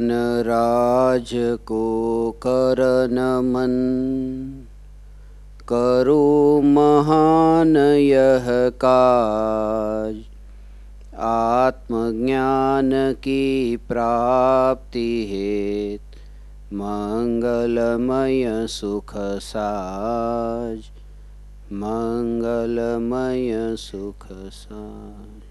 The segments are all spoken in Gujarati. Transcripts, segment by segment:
ज्ञान राज को करनमन करो महान यह काज आत्मज्ञान की प्राप्ति हेत मंगलमय सुख साज मंगलमय सुख साज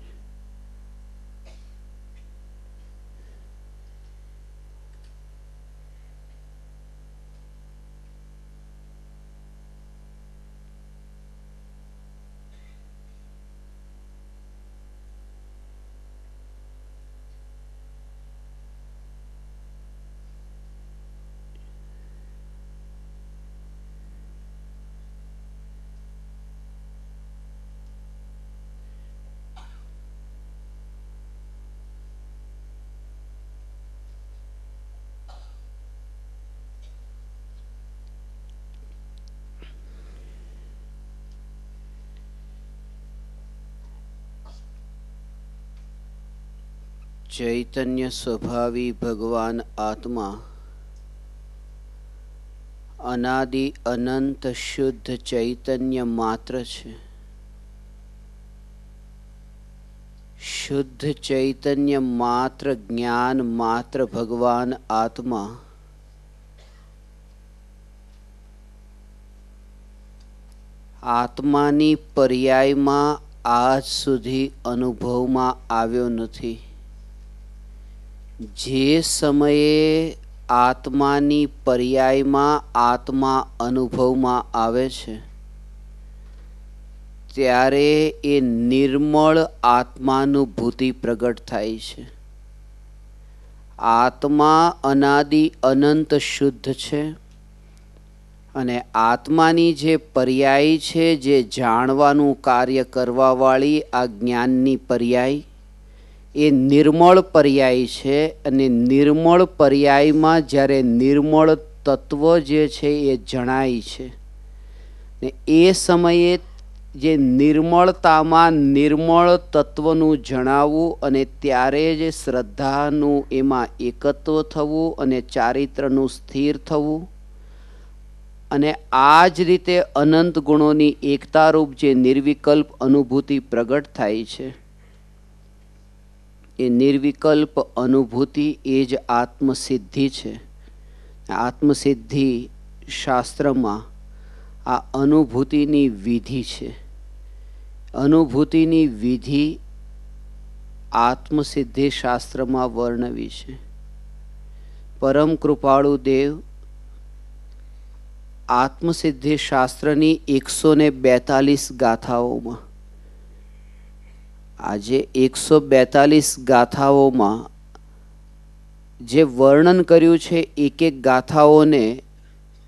ચૈતન્ય સ્વભાવી ભગવાન આત્મા અનાદિ અનંત શુદ્ધ ચૈતન્ય માત્ર છે શુદ્ધ ચૈતન્ય માત્ર જ્ઞાન માત્ર ભગવાન આત્મા આત્માની પર્યાયમાં આજ સુધી અનુભવમાં આવ્યો નથી જે સમયે આત્માની પર્યાયમાં આત્મા અનુભવમાં આવે છે ત્યારે એ નિર્મળ આત્માનુભૂતિ પ્રગટ થાય છે આત્મા અનાદિ અનંત શુદ્ધ છે અને આત્માની જે પર્યાય છે જે જાણવાનું કાર્ય કરવાવાળી આ જ્ઞાનની પર્યાય એ નિર્મળ પર્યાય છે અને નિર્મળ પર્યાયમાં જ્યારે નિર્મળ તત્વ જે છે એ જણાય છે ને એ સમયે જે નિર્મળતામાં નિર્મળ તત્વનું જણાવવું અને ત્યારે જે શ્રદ્ધાનું એમાં એકત્વ થવું અને ચારિત્રનું સ્થિર થવું અને આ જ રીતે અનંત ગુણોની એકતારૂપ જે નિર્વિકલ્પ અનુભૂતિ પ્રગટ થાય છે એ નિર્વિકલ્પ અનુભૂતિ એ જ આત્મસિદ્ધિ છે આત્મસિદ્ધિ શાસ્ત્રમાં આ અનુભૂતિની વિધિ છે અનુભૂતિની વિધિ આત્મસિદ્ધિ શાસ્ત્રમાં વર્ણવી છે પરમ કૃપાળુ દેવ આત્મસિદ્ધિ શાસ્ત્રની એકસો ને બેતાલીસ ગાથાઓમાં આજે એકસો બેતાલીસ ગાથાઓમાં જે વર્ણન કર્યું છે એક એક ગાથાઓને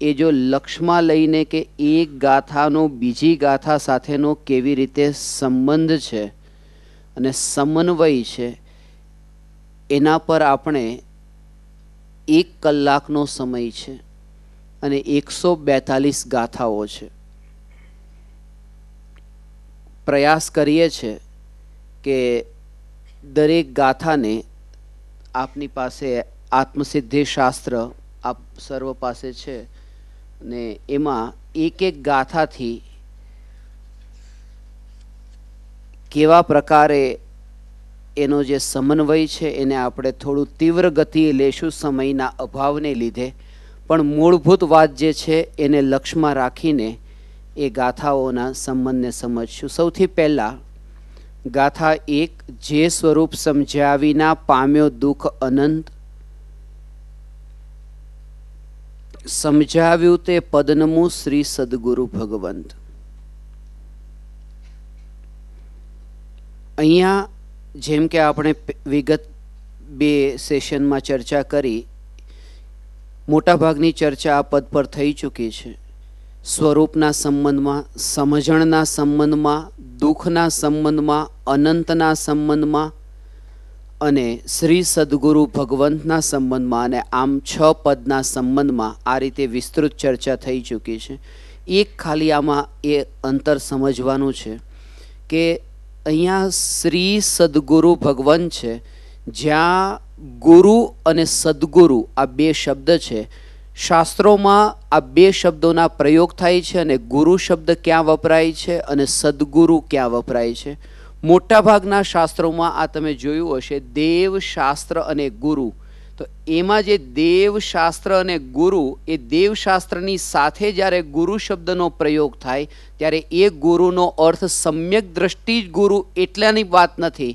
એ જો લક્ષમાં લઈને કે એક ગાથાનો બીજી ગાથા સાથેનો કેવી રીતે સંબંધ છે અને સમન્વય છે એના પર આપણે એક કલાકનો સમય છે અને એકસો બેતાલીસ ગાથાઓ છે પ્રયાસ કરીએ છીએ કે દરેક ગાથાને આપની પાસે આત્મસિદ્ધિ શાસ્ત્ર આપ સર્વ પાસે છે ને એમાં એક એક ગાથાથી કેવા પ્રકારે એનો જે સમન્વય છે એને આપણે થોડું તીવ્ર ગતિએ લેશું સમયના અભાવને લીધે પણ મૂળભૂત વાત જે છે એને લક્ષમાં રાખીને એ ગાથાઓના સંબંધને સમજશું સૌથી પહેલાં ગાથા એક જે સ્વરૂપ સમજ્યા વિના પામ્યો દુઃખ અનંત સમજાવ્યું તે પદનમું શ્રી સદગુરુ ભગવંત અહીંયા જેમ કે આપણે વિગત બે સેશનમાં ચર્ચા કરી મોટાભાગની ચર્ચા આ પદ પર થઈ ચૂકી છે સ્વરૂપના સંબંધમાં સમજણના સંબંધમાં દુઃખના સંબંધમાં અનંતના સંબંધમાં અને શ્રી સદગુરુ ભગવંતના સંબંધમાં અને આમ છ પદના સંબંધમાં આ રીતે વિસ્તૃત ચર્ચા થઈ ચૂકી છે એક ખાલી આમાં એ અંતર સમજવાનું છે કે અહીંયા શ્રી સદગુરુ ભગવંત છે જ્યાં ગુરુ અને સદગુરુ આ બે શબ્દ છે શાસ્ત્રોમાં આ બે શબ્દોના પ્રયોગ થાય છે અને ગુરુ શબ્દ ક્યાં વપરાય છે અને સદગુરુ ક્યાં વપરાય છે મોટાભાગના શાસ્ત્રોમાં આ તમે જોયું હશે દેવ શાસ્ત્ર અને ગુરુ તો એમાં જે દેવશાસ્ત્ર અને ગુરુ એ દેવશાસ્ત્રની સાથે જ્યારે ગુરુ શબ્દનો પ્રયોગ થાય ત્યારે એ ગુરુનો અર્થ સમ્યક દ્રષ્ટિ જ ગુરુ એટલાની વાત નથી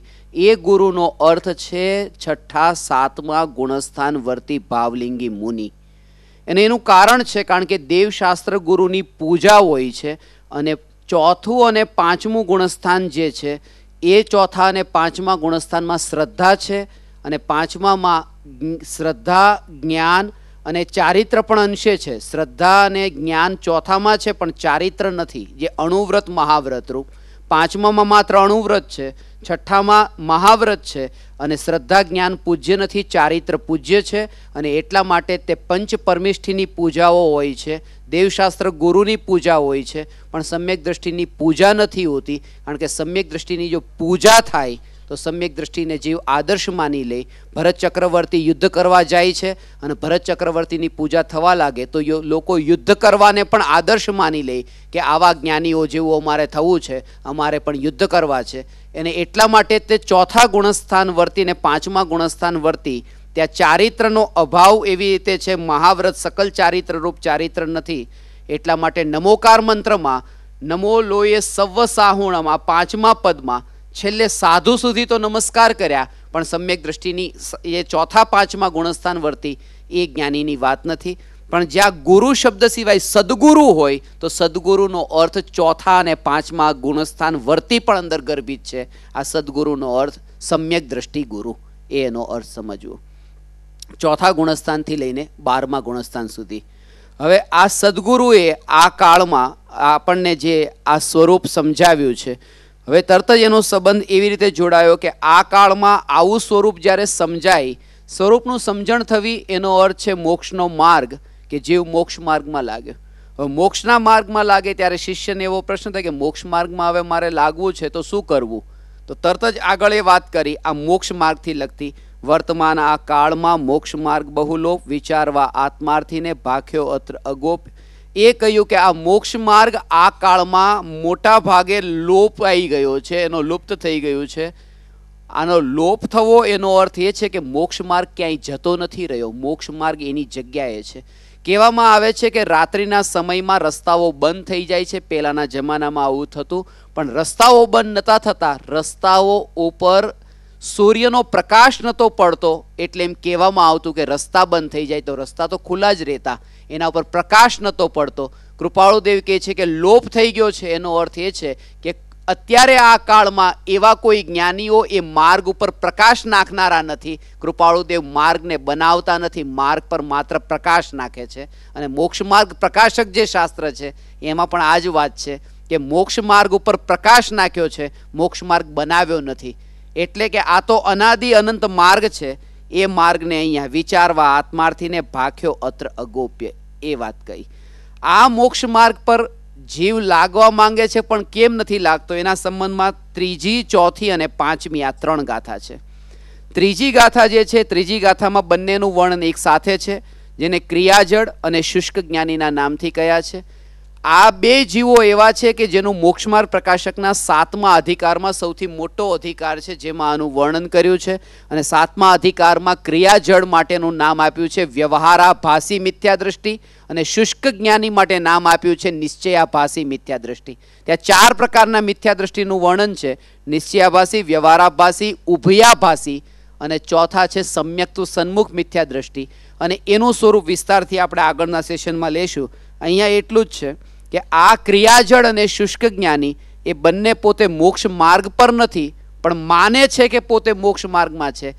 એ ગુરુનો અર્થ છે છઠ્ઠા સાતમા ગુણસ્થાન વર્તી ભાવલિંગી મુનિ અને એનું કારણ છે કારણ કે દેવશાસ્ત્ર ગુરુની પૂજા હોય છે અને ચોથું અને પાંચમું ગુણસ્થાન જે છે એ ચોથા અને પાંચમા ગુણસ્થાનમાં શ્રદ્ધા છે અને પાંચમામાં શ્રદ્ધા જ્ઞાન અને ચારિત્ર પણ અંશે છે શ્રદ્ધા અને જ્ઞાન ચોથામાં છે પણ ચારિત્ર નથી જે અણુવ્રત મહાવ્રત રૂપ પાંચમામાં માત્ર અણુવ્રત છે છઠ્ઠામાં મહાવ્રત છે અને શ્રદ્ધા જ્ઞાન પૂજ્ય નથી ચારિત્ર પૂજ્ય છે અને એટલા માટે તે પંચ પરમિષ્ઠીની પૂજાઓ હોય છે દેવશાસ્ત્ર ગુરુની પૂજા હોય છે પણ સમ્યક દ્રષ્ટિની પૂજા નથી હોતી કારણ કે સમ્યક દ્રષ્ટિની જો પૂજા થાય તો સમ્યક દ્રષ્ટિને જીવ આદર્શ માની લે ભરત ચક્રવર્તી યુદ્ધ કરવા જાય છે અને ભરત ચક્રવર્તીની પૂજા થવા લાગે તો લોકો યુદ્ધ કરવાને પણ આદર્શ માની લે કે આવા જ્ઞાનીઓ જેવું અમારે થવું છે અમારે પણ યુદ્ધ કરવા છે એને એટલા માટે તે ચોથા ગુણસ્થાન વર્તીને પાંચમા ગુણસ્થાન વર્તી ત્યાં ચારિત્રનો અભાવ એવી રીતે છે મહાવ્રત સકલ ચારિત્રરૂપ ચારિત્ર નથી એટલા માટે નમોકાર મંત્રમાં નમો લોયે સવ્વ સાહુણમ પાંચમા પદમાં છેલ્લે સાધુ સુધી તો નમસ્કાર કર્યા પણ સમ્યક દ્રષ્ટિની એ ચોથા પાંચમા ગુણસ્થાન વર્તી એ જ્ઞાનીની વાત નથી પણ જ્યાં ગુરુ શબ્દ સિવાય સદગુરુ હોય તો સદગુરુનો અર્થ ચોથા અને પાંચમા ગુણસ્થાન વર્તી પણ અંદર ગર્ભિત છે આ સદગુરુનો અર્થ સમ્યક દ્રષ્ટિ ગુરુ એ એનો અર્થ સમજવો ચોથા ગુણસ્થાનથી લઈને બારમા ગુણસ્થાન સુધી હવે આ સદગુરુએ આ કાળમાં આપણને જે આ સ્વરૂપ સમજાવ્યું છે હવે તરત જ એનો સંબંધ એવી રીતે જોડાયો કે આ કાળમાં આવું સ્વરૂપ જ્યારે સમજાય સ્વરૂપનું સમજણ થવી એનો અર્થ છે મોક્ષનો માર્ગ કે જીવ મોક્ષ માર્ગમાં લાગે હવે મોક્ષના માર્ગમાં લાગે ત્યારે શિષ્યને એવો પ્રશ્ન થાય કે મોક્ષ માર્ગમાં હવે મારે લાગવું છે તો શું કરવું તો તરત જ આગળ એ વાત કરી આ મોક્ષ માર્ગથી લગતી વર્તમાન આ કાળમાં મોક્ષ માર્ગ બહુલોપ વિચારવા આત્માર્થીને ભાખ્યો અત્ર અગોપ એ કહ્યું કે આ મોક્ષ માર્ગ આ કાળમાં મોટા ભાગે લોપ આવી ગયો છે એનો લુપ્ત થઈ ગયું છે આનો લોપ થવો એનો અર્થ એ છે કે મોક્ષ માર્ગ ક્યાંય જતો નથી રહ્યો મોક્ષ માર્ગ એની જગ્યાએ છે કહેવામાં આવે છે કે રાત્રિના સમયમાં રસ્તાઓ બંધ થઈ જાય છે પહેલાંના જમાનામાં આવું થતું પણ રસ્તાઓ બંધ નહોતા થતા રસ્તાઓ ઉપર સૂર્યનો પ્રકાશ નહોતો પડતો એટલે એમ કહેવામાં આવતું કે રસ્તા બંધ થઈ જાય તો રસ્તા તો ખુલ્લા જ રહેતા એના ઉપર પ્રકાશ નહોતો પડતો કૃપાળુદેવ કહે છે કે લોપ થઈ ગયો છે એનો અર્થ એ છે કે અત્યારે આ કાળમાં એવા કોઈ જ્ઞાનીઓ એ માર્ગ ઉપર પ્રકાશ નાખનારા નથી કૃપાળુદેવ માર્ગને બનાવતા નથી માર્ગ પર માત્ર પ્રકાશ નાખે છે અને મોક્ષ માર્ગ પ્રકાશક જે શાસ્ત્ર છે એમાં પણ આ જ વાત છે કે મોક્ષ માર્ગ ઉપર પ્રકાશ નાખ્યો છે મોક્ષ માર્ગ બનાવ્યો નથી એટલે કે આ તો અનાદિ અનંત માર્ગ છે એ માર્ગને અહીંયા વિચારવા આત્માર્થીને ભાખ્યો અત્ર અગોપ્ય એ વાત કહી આ મોક્ષ માર્ગ પર જીવ લાગવા માંગે છે પણ કેમ નથી લાગતો એના સંબંધમાં ત્રીજી ચોથી અને પાંચમી આ ત્રણ ગાથા છે ત્રીજી ગાથા જે છે ત્રીજી ગાથામાં બંનેનું વર્ણન એક સાથે છે જેને ક્રિયાજળ અને શુષ્ક જ્ઞાનીના નામથી કયા છે આ બે જીવો એવા છે કે જેનું મોક્ષમાર્ગ પ્રકાશકના સાતમા અધિકારમાં સૌથી મોટો અધિકાર છે જેમાં આનું વર્ણન કર્યું છે અને સાતમા અધિકારમાં ક્રિયાજળ માટેનું નામ આપ્યું છે વ્યવહારા ભાસી મિથ્યા દ્રષ્ટિ અને શુષ્ક જ્ઞાની માટે નામ આપ્યું છે નિશ્ચયાભાસી દ્રષ્ટિ ત્યાં ચાર પ્રકારના મિથ્યા મિથ્યાદ્રષ્ટિનું વર્ણન છે નિશ્ચયાભાસી વ્યવહારાભાસી ઉભયાભાસી અને ચોથા છે સમ્યક્તુ સન્મુખ મિથ્યા મિથ્યાદ્રષ્ટિ અને એનું સ્વરૂપ વિસ્તારથી આપણે આગળના સેશનમાં લેશું અહીંયા એટલું જ છે કે આ ક્રિયાજળ અને શુષ્ક જ્ઞાની એ બંને પોતે મોક્ષ માર્ગ પર નથી પણ માને છે કે પોતે મોક્ષ માર્ગમાં છે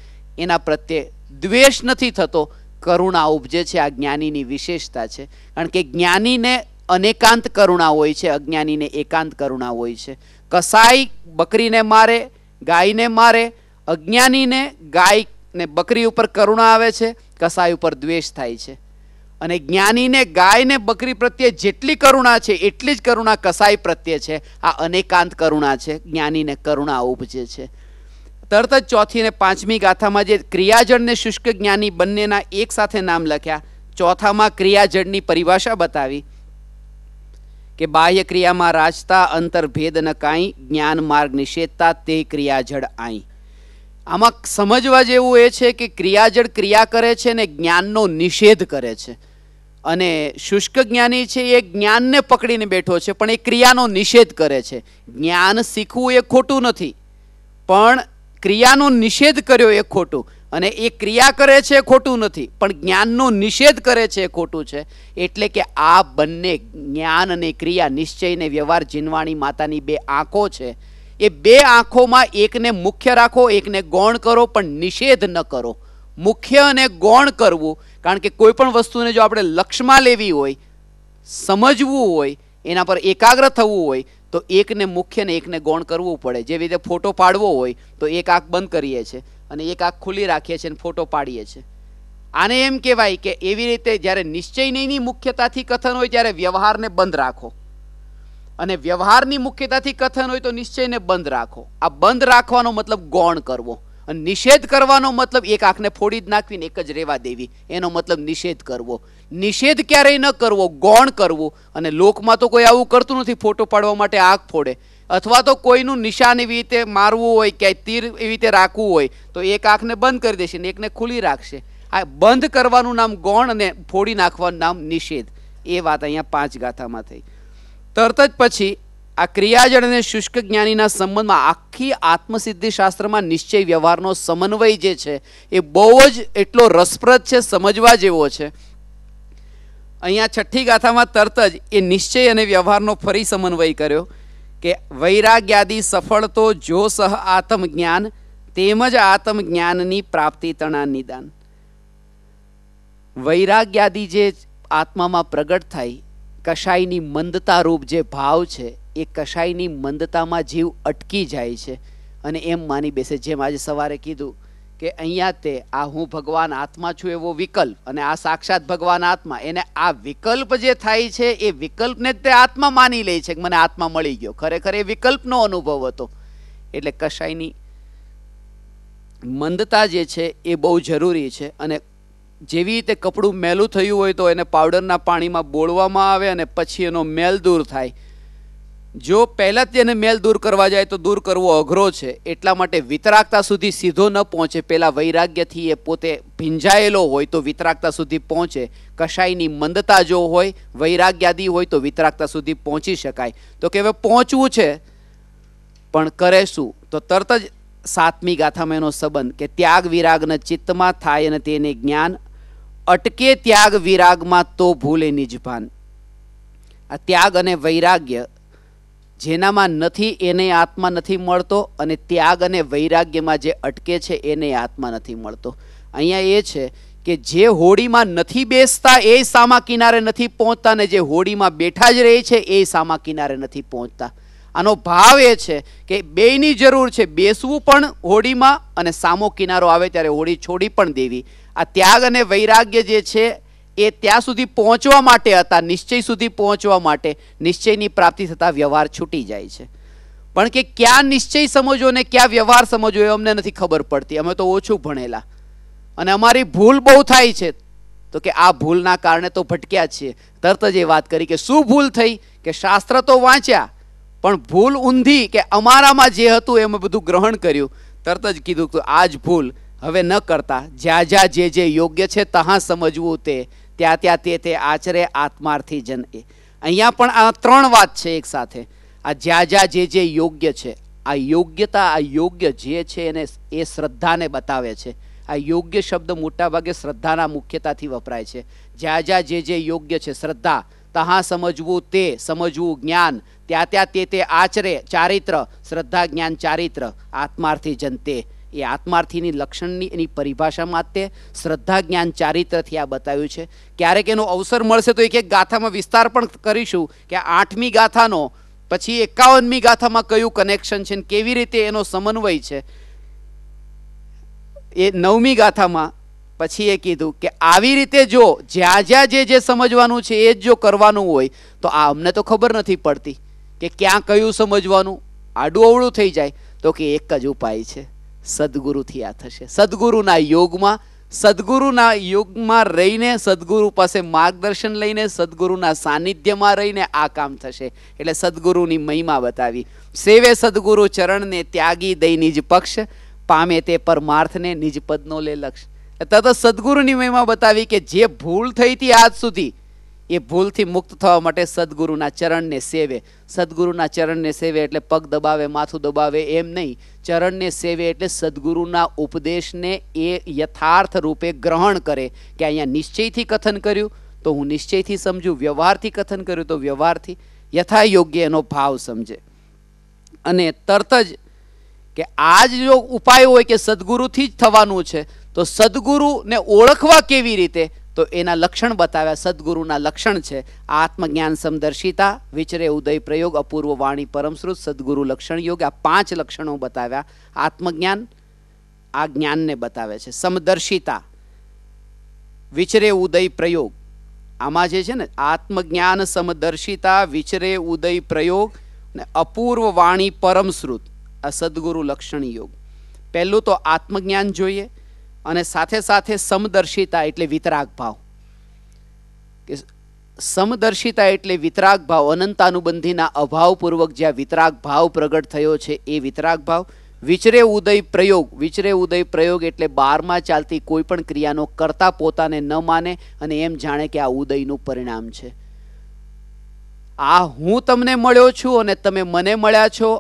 એના પ્રત્યે દ્વેષ નથી થતો કરુણા ઉપજે છે આ જ્ઞાનીની વિશેષતા છે કારણ કે જ્ઞાનીને અનેકાંત કરુણા હોય છે અજ્ઞાનીને એકાંત કરુણા હોય છે કસાઈ બકરીને મારે ગાયને મારે અજ્ઞાનીને ગાય ને બકરી ઉપર કરુણા આવે છે કસાઈ ઉપર દ્વેષ થાય છે અને જ્ઞાનીને ગાયને બકરી પ્રત્યે જેટલી કરુણા છે એટલી જ કરુણા કસાઈ પ્રત્યે છે આ અનેકાંત કરુણા છે જ્ઞાનીને કરુણા ઉપજે છે તરત જ ચોથી અને પાંચમી ગાથામાં જે ક્રિયાજળ ને શુષ્ક જ્ઞાની બંનેના એક સાથે નામ લખ્યા ચોથામાં ક્રિયાજળની પરિભાષા બતાવી કે બાહ્ય ક્રિયામાં રાજતા અંતરભેદ ન કાંઈ જ્ઞાન માર્ગ નિષેધતા તે ક્રિયાજળ આઈ આમાં સમજવા જેવું એ છે કે ક્રિયાજળ ક્રિયા કરે છે ને જ્ઞાનનો નિષેધ કરે છે અને શુષ્ક જ્ઞાની છે એ જ્ઞાનને પકડીને બેઠો છે પણ એ ક્રિયાનો નિષેધ કરે છે જ્ઞાન શીખવું એ ખોટું નથી પણ ક્રિયાનો નિષેધ કર્યો એ ખોટું અને એ ક્રિયા કરે છે એ ખોટું નથી પણ જ્ઞાનનો નિષેધ કરે છે એ ખોટું છે એટલે કે આ બંને જ્ઞાન અને ક્રિયા નિશ્ચય ને વ્યવહાર જીનવાણી માતાની બે આંખો છે એ બે આંખોમાં એકને મુખ્ય રાખો એકને ગૌણ કરો પણ નિષેધ ન કરો મુખ્ય અને ગૌણ કરવું કારણ કે કોઈ પણ વસ્તુને જો આપણે લક્ષમાં લેવી હોય સમજવું હોય એના પર એકાગ્ર થવું હોય તો એકને મુખ્ય ને એકને ગૌણ કરવું પડે જેવી રીતે ફોટો પાડવો હોય તો એક આંખ બંધ કરીએ છીએ અને એક આંખ ખુલ્લી રાખીએ છીએ અને ફોટો પાડીએ છીએ આને એમ કહેવાય કે એવી રીતે જ્યારે નિશ્ચય નિશ્ચયની મુખ્યતાથી કથન હોય ત્યારે વ્યવહારને બંધ રાખો અને વ્યવહારની મુખ્યતાથી કથન હોય તો નિશ્ચયને બંધ રાખો આ બંધ રાખવાનો મતલબ ગૌણ કરવો અને નિષેધ કરવાનો મતલબ એક આંખને ફોડી જ નાખવીને એક જ રહેવા દેવી એનો મતલબ નિષેધ કરવો નિષેધ ક્યારેય ન કરવો ગૌણ કરવું અને લોકમાં તો કોઈ આવું કરતું નથી ફોટો પાડવા માટે આંખ ફોડે અથવા તો કોઈનું નિશાન એવી રીતે મારવું હોય ક્યાંય તીર એવી રીતે રાખવું હોય તો એક આંખને બંધ કરી દેશે ને એકને ખુલ્લી રાખશે આ બંધ કરવાનું નામ ગૌણ અને ફોડી નાખવાનું નામ નિષેધ એ વાત અહીંયા પાંચ ગાથામાં થઈ તરત જ પછી આ ક્રિયાજળ અને શુષ્ક જ્ઞાનીના સંબંધમાં આખી આત્મસિદ્ધિ શાસ્ત્રમાં નિશ્ચય વ્યવહારનો સમન્વય જે છે એ બહુ જ એટલો રસપ્રદ છે સમજવા જેવો છે અહીંયા છઠ્ઠી ગાથામાં તરત જ એ નિશ્ચય અને વ્યવહારનો ફરી સમન્વય કર્યો કે વૈરાગ્યાદી સફળ તો જો સહ આત્મજ્ઞાન તેમજ આત્મજ્ઞાનની પ્રાપ્તિ તણા નિદાન વૈરાગ્યાદી જે આત્મામાં પ્રગટ થાય કશાયની મંદતારૂપ જે ભાવ છે એ કશાયની મંદતામાં જીવ અટકી જાય છે અને એમ માની બેસે જેમ આજે સવારે કીધું કે અહીંયા તે આ હું ભગવાન આત્મા છું એવો વિકલ્પ અને આ સાક્ષાત ભગવાન આત્મા એને આ વિકલ્પ જે થાય છે એ વિકલ્પને જ તે આત્મા માની લે છે કે મને આત્મા મળી ગયો ખરેખર એ વિકલ્પનો અનુભવ હતો એટલે કશાયની મંદતા જે છે એ બહુ જરૂરી છે અને જેવી રીતે કપડું મેલું થયું હોય તો એને પાવડરના પાણીમાં બોળવામાં આવે અને પછી એનો મેલ દૂર થાય જો પહેલાં તેને મેલ દૂર કરવા જાય તો દૂર કરવો અઘરો છે એટલા માટે વિતરાગતા સુધી સીધો ન પહોંચે પહેલાં વૈરાગ્યથી એ પોતે ભીંજાયેલો હોય તો વિતરાગતા સુધી પહોંચે કશાયની મંદતા જો હોય વૈરાગ્યાદી હોય તો વિતરાગતા સુધી પહોંચી શકાય તો કે હવે પહોંચવું છે પણ કરે શું તો તરત જ સાતમી ગાથામાં એનો સંબંધ કે ત્યાગ વિરાગને ચિત્તમાં થાય અને તેને જ્ઞાન અટકે ત્યાગ વિરાગમાં તો ભૂલે નિજભાન આ ત્યાગ અને વૈરાગ્ય જેનામાં નથી એને આત્મા નથી મળતો અને ત્યાગ અને વૈરાગ્યમાં જે અટકે છે એને આત્મા નથી મળતો અહીંયા એ છે કે જે હોડીમાં નથી બેસતા એ સામા કિનારે નથી પહોંચતા અને જે હોડીમાં બેઠા જ રહે છે એ સામા કિનારે નથી પહોંચતા આનો ભાવ એ છે કે બેયની જરૂર છે બેસવું પણ હોડીમાં અને સામો કિનારો આવે ત્યારે હોડી છોડી પણ દેવી આ ત્યાગ અને વૈરાગ્ય જે છે એ ત્યાં સુધી પહોંચવા માટે હતા નિશ્ચય સુધી પહોંચવા માટે નિશ્ચયની પ્રાપ્તિ થતાં વ્યવહાર છૂટી જાય છે પણ કે ક્યાં નિશ્ચય સમજો ને ક્યાં વ્યવહાર સમજો એ અમને નથી ખબર પડતી અમે તો ઓછું ભણેલા અને અમારી ભૂલ બહુ થાય છે તો કે આ ભૂલના કારણે તો ભટક્યા છીએ તરત જ એ વાત કરી કે શું ભૂલ થઈ કે શાસ્ત્ર તો વાંચ્યા પણ ભૂલ ઊંધી કે અમારામાં જે હતું એ અમે બધું ગ્રહણ કર્યું તરત જ કીધું કે આ જ ભૂલ હવે ન કરતા જ્યાં જ્યાં જે જે યોગ્ય છે તહાં સમજવું તે ત્યાં ત્યાં તે તે આચરે આત્માર્થી જન એ અહીંયા પણ આ ત્રણ વાત છે એક સાથે આ જ્યાં જ્યાં જે જે યોગ્ય છે આ યોગ્યતા આ યોગ્ય જે છે એને એ શ્રદ્ધાને બતાવે છે આ યોગ્ય શબ્દ મોટાભાગે શ્રદ્ધાના મુખ્યતાથી વપરાય છે જ્યાં જ્યાં જે જે યોગ્ય છે શ્રદ્ધા તહાં સમજવું તે સમજવું જ્ઞાન ત્યાં ત્યાં તે તે આચરે ચારિત્ર શ્રદ્ધા જ્ઞાન ચારિત્ર આત્માર્થી જન તે એ આત્માર્થીની લક્ષણની એની પરિભાષામાં તે શ્રદ્ધા જ્ઞાન ચારિત્રથી આ બતાવ્યું છે ક્યારેક એનો અવસર મળશે તો એક એક ગાથામાં વિસ્તાર પણ કરીશું કે આઠમી ગાથાનો પછી એકાવનમી ગાથામાં કયું કનેક્શન છે ને કેવી રીતે એનો સમન્વય છે એ નવમી ગાથામાં પછી એ કીધું કે આવી રીતે જો જ્યાં જ્યાં જે જે સમજવાનું છે એ જ જો કરવાનું હોય તો આ અમને તો ખબર નથી પડતી કે ક્યાં કયું સમજવાનું આડું અવળું થઈ જાય તો કે એક જ ઉપાય છે સદગુરુથી આ થશે સદગુરુના યોગમાં સદગુરુના યોગમાં રહીને સદગુરુ પાસે માર્ગદર્શન લઈને સદગુરુના સાનિધ્યમાં રહીને આ કામ થશે એટલે સદગુરુની મહિમા બતાવી સેવે સદગુરુ ચરણને ત્યાગી દઈ નિજ પક્ષ પામે તે પરમાર્થને નિજ પદનો લે લક્ષ તથા સદગુરુની મહિમા બતાવી કે જે ભૂલ થઈ હતી આજ સુધી એ ભૂલથી મુક્ત થવા માટે સદગુરુના ચરણને સેવે સદગુરુના ચરણને સેવે એટલે પગ દબાવે માથું દબાવે એમ નહીં ચરણને સેવે એટલે સદગુરુના ઉપદેશને એ યથાર્થ રૂપે ગ્રહણ કરે કે અહીંયા નિશ્ચયથી કથન કર્યું તો હું નિશ્ચયથી સમજું વ્યવહારથી કથન કર્યું તો વ્યવહારથી યથા યોગ્ય એનો ભાવ સમજે અને તરત જ કે આ જ જો ઉપાય હોય કે સદગુરુથી જ થવાનું છે તો સદગુરુને ઓળખવા કેવી રીતે તો એના લક્ષણ બતાવ્યા સદગુરુના લક્ષણ છે આત્મજ્ઞાન સમદર્શિતા વિચરે ઉદય પ્રયોગ અપૂર્વ વાણી પરમશ્રુત સદગુરુ લક્ષણ યોગ આ પાંચ લક્ષણો બતાવ્યા આત્મજ્ઞાન આ જ્ઞાનને બતાવે છે સમદર્શિતા વિચરે ઉદય પ્રયોગ આમાં જે છે ને આત્મજ્ઞાન સમદર્શિતા વિચરે ઉદય પ્રયોગ ને અપૂર્વ વાણી પરમશ્રુત આ સદગુરુ લક્ષણ યોગ પહેલું તો આત્મજ્ઞાન જોઈએ અને સાથે સાથે સમદર્શિતા એટલે વિતરાગ ભાવ કે સમદર્શિતા એટલે વિતરાગ ભાવ અનંતાનુબંધીના અભાવપૂર્વક જ્યાં વિતરાગ ભાવ પ્રગટ થયો છે એ વિતરાગ ભાવ વિચરે ઉદય પ્રયોગ વિચરે ઉદય પ્રયોગ એટલે બારમાં ચાલતી કોઈ પણ ક્રિયાનો કરતા પોતાને ન માને અને એમ જાણે કે આ ઉદયનું પરિણામ છે આ હું તમને મળ્યો છું અને તમે મને મળ્યા છો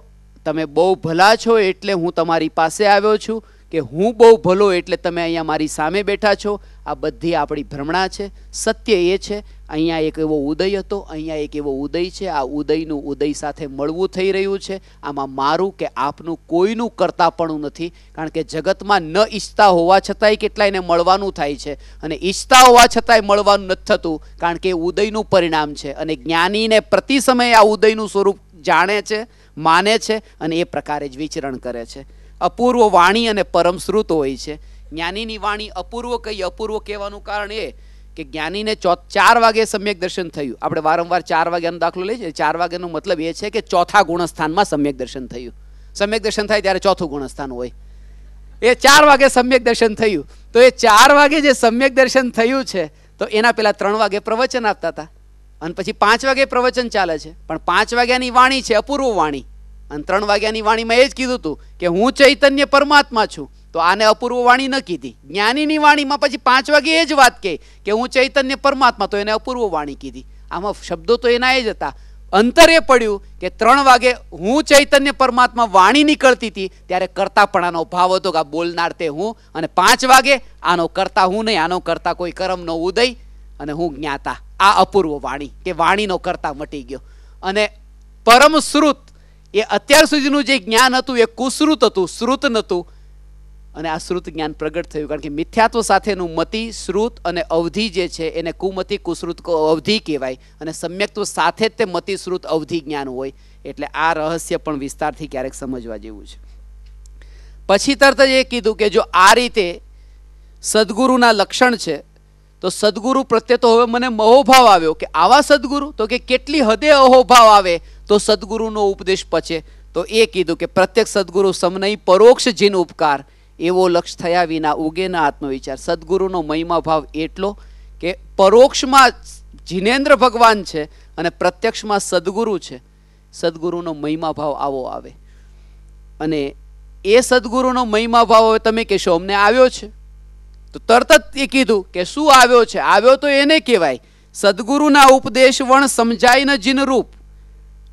તમે બહુ ભલા છો એટલે હું તમારી પાસે આવ્યો છું કે હું બહુ ભલો એટલે તમે અહીંયા મારી સામે બેઠા છો આ બધી આપણી ભ્રમણા છે સત્ય એ છે અહીંયા એક એવો ઉદય હતો અહીંયા એક એવો ઉદય છે આ ઉદયનું ઉદય સાથે મળવું થઈ રહ્યું છે આમાં મારું કે આપનું કોઈનું કરતાપણું નથી કારણ કે જગતમાં ન ઈચ્છતા હોવા છતાંય કેટલાયને મળવાનું થાય છે અને ઈચ્છતા હોવા છતાંય મળવાનું નથી થતું કારણ કે ઉદયનું પરિણામ છે અને જ્ઞાનીને પ્રતિ સમયે આ ઉદયનું સ્વરૂપ જાણે છે માને છે અને એ પ્રકારે જ વિચરણ કરે છે અપૂર્વ વાણી અને પરમ શ્રુત હોય છે જ્ઞાનીની વાણી અપૂર્વ કહી અપૂર્વ કહેવાનું કારણ એ કે જ્ઞાનીને ચો ચાર વાગે સમ્યક દર્શન થયું આપણે વારંવાર ચાર વાગ્યાનો દાખલો લઈએ છીએ ચાર વાગ્યાનો મતલબ એ છે કે ચોથા ગુણસ્થાનમાં સમ્યક દર્શન થયું સમ્યક દર્શન થાય ત્યારે ચોથું ગુણસ્થાન હોય એ ચાર વાગે સમ્યક દર્શન થયું તો એ ચાર વાગે જે સમ્યક દર્શન થયું છે તો એના પહેલાં ત્રણ વાગે પ્રવચન આપતા હતા અને પછી પાંચ વાગે પ્રવચન ચાલે છે પણ પાંચ વાગ્યાની વાણી છે અપૂર્વ વાણી અને ત્રણ વાગ્યાની વાણીમાં એ જ કીધું હતું કે હું ચૈતન્ય પરમાત્મા છું તો આને અપૂર્વ વાણી ન કીધી જ્ઞાનીની વાણીમાં પછી પાંચ વાગે એ જ વાત કહે કે હું ચૈતન્ય પરમાત્મા તો એને અપૂર્વ વાણી કીધી આમાં શબ્દો તો એના એ જ હતા અંતર એ પડ્યું કે ત્રણ વાગે હું ચૈતન્ય પરમાત્મા વાણી નીકળતી હતી ત્યારે કરતાપણાનો ભાવ હતો કે આ બોલનાર તે હું અને પાંચ વાગે આનો કરતા હું નહીં આનો કરતા કોઈ કરમનો ઉદય અને હું જ્ઞાતા આ અપૂર્વ વાણી કે વાણીનો કરતા મટી ગયો અને પરમ શ્રુત એ અત્યાર સુધીનું જે જ્ઞાન હતું એ કુશ્રુત હતું શ્રુત નહોતું અને આ શ્રુત જ્ઞાન પ્રગટ થયું કારણ કે મિથ્યાત્વ સાથેનું મતિ શ્રુત અને અવધિ જે છે એને કુમતિ કુશ્રુત અવધિ કહેવાય અને સમ્યક્ત્વ સાથે જ તે મતિ શ્રુત અવધિ જ્ઞાન હોય એટલે આ રહસ્ય પણ વિસ્તારથી ક્યારેક સમજવા જેવું છે પછી તરત જ એ કીધું કે જો આ રીતે સદગુરુના લક્ષણ છે તો સદગુરુ પ્રત્યે તો હવે મને મહોભાવ આવ્યો કે આવા સદગુરુ તો કે કેટલી હદે અહોભાવ આવે તો સદગુરુનો ઉપદેશ પચે તો એ કીધું કે પ્રત્યક્ષ સદગુરુ સમનય પરોક્ષ જીન ઉપકાર એવો લક્ષ થયા વિના ઉગેના આત્મવિચાર સદગુરુનો મહિમા ભાવ એટલો કે પરોક્ષમાં જીનેન્દ્ર ભગવાન છે અને પ્રત્યક્ષમાં સદગુરુ છે સદગુરુનો મહિમા ભાવ આવો આવે અને એ સદગુરુનો મહિમા ભાવ હવે તમે કહેશો અમને આવ્યો છે તો તરત જ એ કીધું કે શું આવ્યો છે આવ્યો તો એને કહેવાય સદગુરુના ઉપદેશ વણ સમજાય ન જીનરૂપ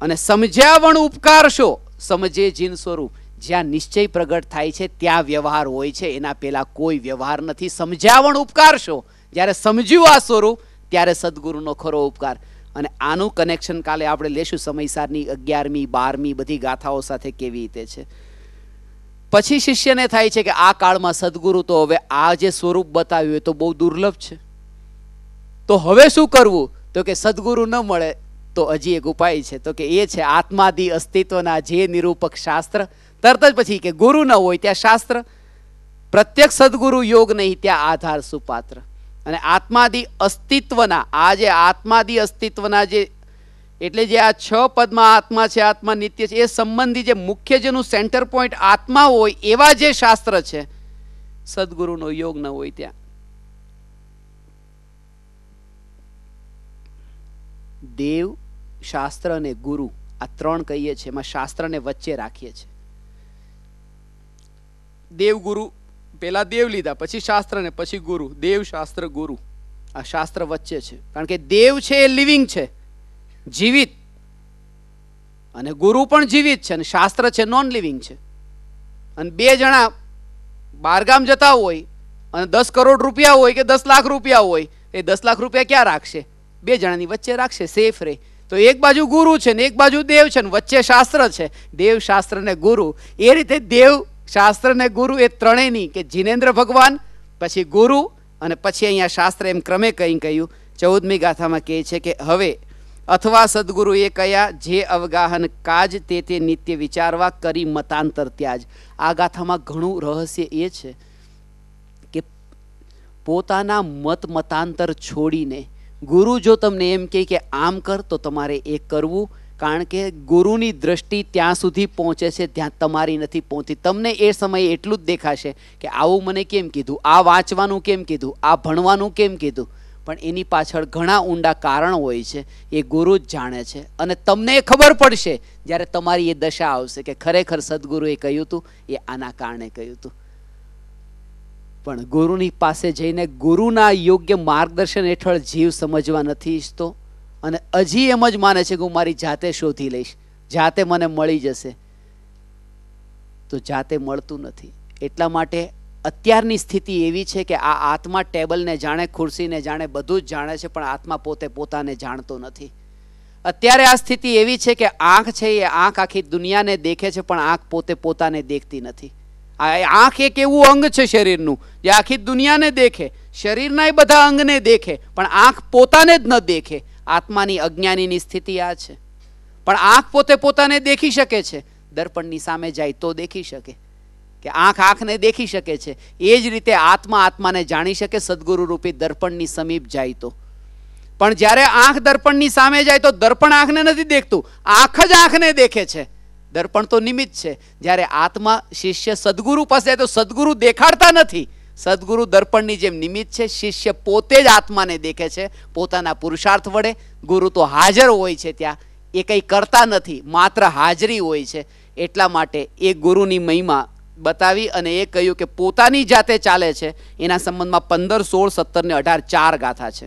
અને સમજ્યાવણ વણ ઉપકારશો સમજે જીન સ્વરૂપ જ્યાં નિશ્ચય પ્રગટ થાય છે ત્યાં વ્યવહાર હોય છે એના પહેલાં કોઈ વ્યવહાર નથી સમજાવણ ઉપકારશો જ્યારે સમજ્યું આ સ્વરૂપ ત્યારે સદગુરુનો ખરો ઉપકાર અને આનું કનેક્શન કાલે આપણે લેશું સમયસારની અગિયારમી બારમી બધી ગાથાઓ સાથે કેવી રીતે છે પછી શિષ્યને થાય છે કે આ કાળમાં સદગુરુ તો હવે આ જે સ્વરૂપ બતાવ્યું એ તો બહુ દુર્લભ છે તો હવે શું કરવું તો કે સદગુરુ ન મળે તો હજી એક ઉપાય છે તો કે એ છે આત્માદી અસ્તિત્વના જે નિરૂપક શાસ્ત્ર તરત જ પછી કે ગુરુ ન હોય ત્યાં શાસ્ત્ર પ્રત્યક્ષ સદગુરુ યોગ નહીં ત્યાં આધાર સુપાત્ર અને આત્માદી અસ્તિત્વના આ જે આત્માદી અસ્તિત્વના જે એટલે જે આ છ પદમાં આત્મા છે આત્મા નિત્ય છે એ સંબંધી જે મુખ્ય જેનું સેન્ટર પોઈન્ટ આત્મા હોય એવા જે શાસ્ત્ર છે સદગુરુનો યોગ ન હોય ત્યાં દેવ શાસ્ત્ર અને ગુરુ આ ત્રણ કહીએ છીએ એમાં શાસ્ત્રને વચ્ચે રાખીએ છીએ દેવગુરુ પહેલાં દેવ લીધા પછી શાસ્ત્ર ને પછી ગુરુ દેવ શાસ્ત્ર ગુરુ આ શાસ્ત્ર વચ્ચે છે કારણ કે દેવ છે એ લિવિંગ છે જીવિત અને ગુરુ પણ જીવિત છે અને શાસ્ત્ર છે નોન લિવિંગ છે અને બે જણા બારગામ જતા હોય અને દસ કરોડ રૂપિયા હોય કે દસ લાખ રૂપિયા હોય એ દસ લાખ રૂપિયા ક્યાં રાખશે બે જણાની વચ્ચે રાખશે સેફ રહે તો એક બાજુ ગુરુ છે ને એક બાજુ દેવ છે ને વચ્ચે શાસ્ત્ર છે દેવ શાસ્ત્ર ને ગુરુ એ રીતે દેવ શાસ્ત્ર ને ગુરુ એ ત્રણેયની કે જીનેન્દ્ર ભગવાન પછી ગુરુ અને પછી અહીંયા શાસ્ત્ર એમ ક્રમે કંઈ કહ્યું ચૌદમી ગાથામાં કહે છે કે હવે અથવા સદગુરુ એ કયા જે અવગાહન કાજ તે તે નિત્ય વિચારવા કરી મતાંતર ત્યાજ આ ગાથામાં ઘણું રહસ્ય એ છે કે પોતાના મત મતાંતર છોડીને ગુરુ જો તમને એમ કહે કે આમ કર તો તમારે એ કરવું કારણ કે ગુરુની દ્રષ્ટિ ત્યાં સુધી પહોંચે છે ત્યાં તમારી નથી પહોંચતી તમને એ સમયે એટલું જ દેખાશે કે આવું મને કેમ કીધું આ વાંચવાનું કેમ કીધું આ ભણવાનું કેમ કીધું પણ એની પાછળ ઘણા ઊંડા કારણ હોય છે એ ગુરુ જ જાણે છે અને તમને એ ખબર પડશે જ્યારે તમારી એ દશા આવશે કે ખરેખર સદગુરુએ કહ્યું હતું એ આના કારણે કહ્યું હતું પણ ગુરુની પાસે જઈને ગુરુના યોગ્ય માર્ગદર્શન હેઠળ જીવ સમજવા નથી ઈચ્છતો અને હજી એમ જ માને છે કે હું મારી જાતે શોધી લઈશ જાતે મને મળી જશે તો જાતે મળતું નથી એટલા માટે અત્યારની સ્થિતિ એવી છે કે આ આત્મા ટેબલને જાણે ખુરશીને જાણે બધું જ જાણે છે પણ આત્મા પોતે પોતાને જાણતો નથી અત્યારે આ સ્થિતિ એવી છે કે આંખ છે એ આંખ આખી દુનિયાને દેખે છે પણ આંખ પોતે પોતાને દેખતી નથી આંખ એક એવું અંગ છે શરીરનું જે આખી દુનિયાને દેખે શરીરના એ બધા અંગને દેખે પણ આંખ પોતાને જ ન દેખે આત્માની અજ્ઞાનીની સ્થિતિ આ છે પણ આંખ પોતે પોતાને દેખી શકે છે દર્પણની સામે જાય તો દેખી શકે કે આંખ આંખને દેખી શકે છે એ જ રીતે આત્મા આત્માને જાણી શકે સદગુરુ રૂપી દર્પણની સમીપ જાય તો પણ જ્યારે આંખ દર્પણની સામે જાય તો દર્પણ આંખને નથી દેખતું આંખ જ આંખને દેખે છે દર્પણ તો નિમિત્ત છે જ્યારે આત્મા શિષ્ય સદગુરુ પાસે જાય તો સદગુરુ દેખાડતા નથી સદગુરુ દર્પણની જેમ નિમિત્ત છે શિષ્ય પોતે જ આત્માને દેખે છે પોતાના પુરુષાર્થ વડે ગુરુ તો હાજર હોય છે ત્યાં એ કંઈ કરતા નથી માત્ર હાજરી હોય છે એટલા માટે એ ગુરુની મહિમા બતાવી અને એ કહ્યું કે પોતાની જાતે ચાલે છે એના સંબંધમાં પંદર સોળ સત્તર ને અઢાર ચાર ગાથા છે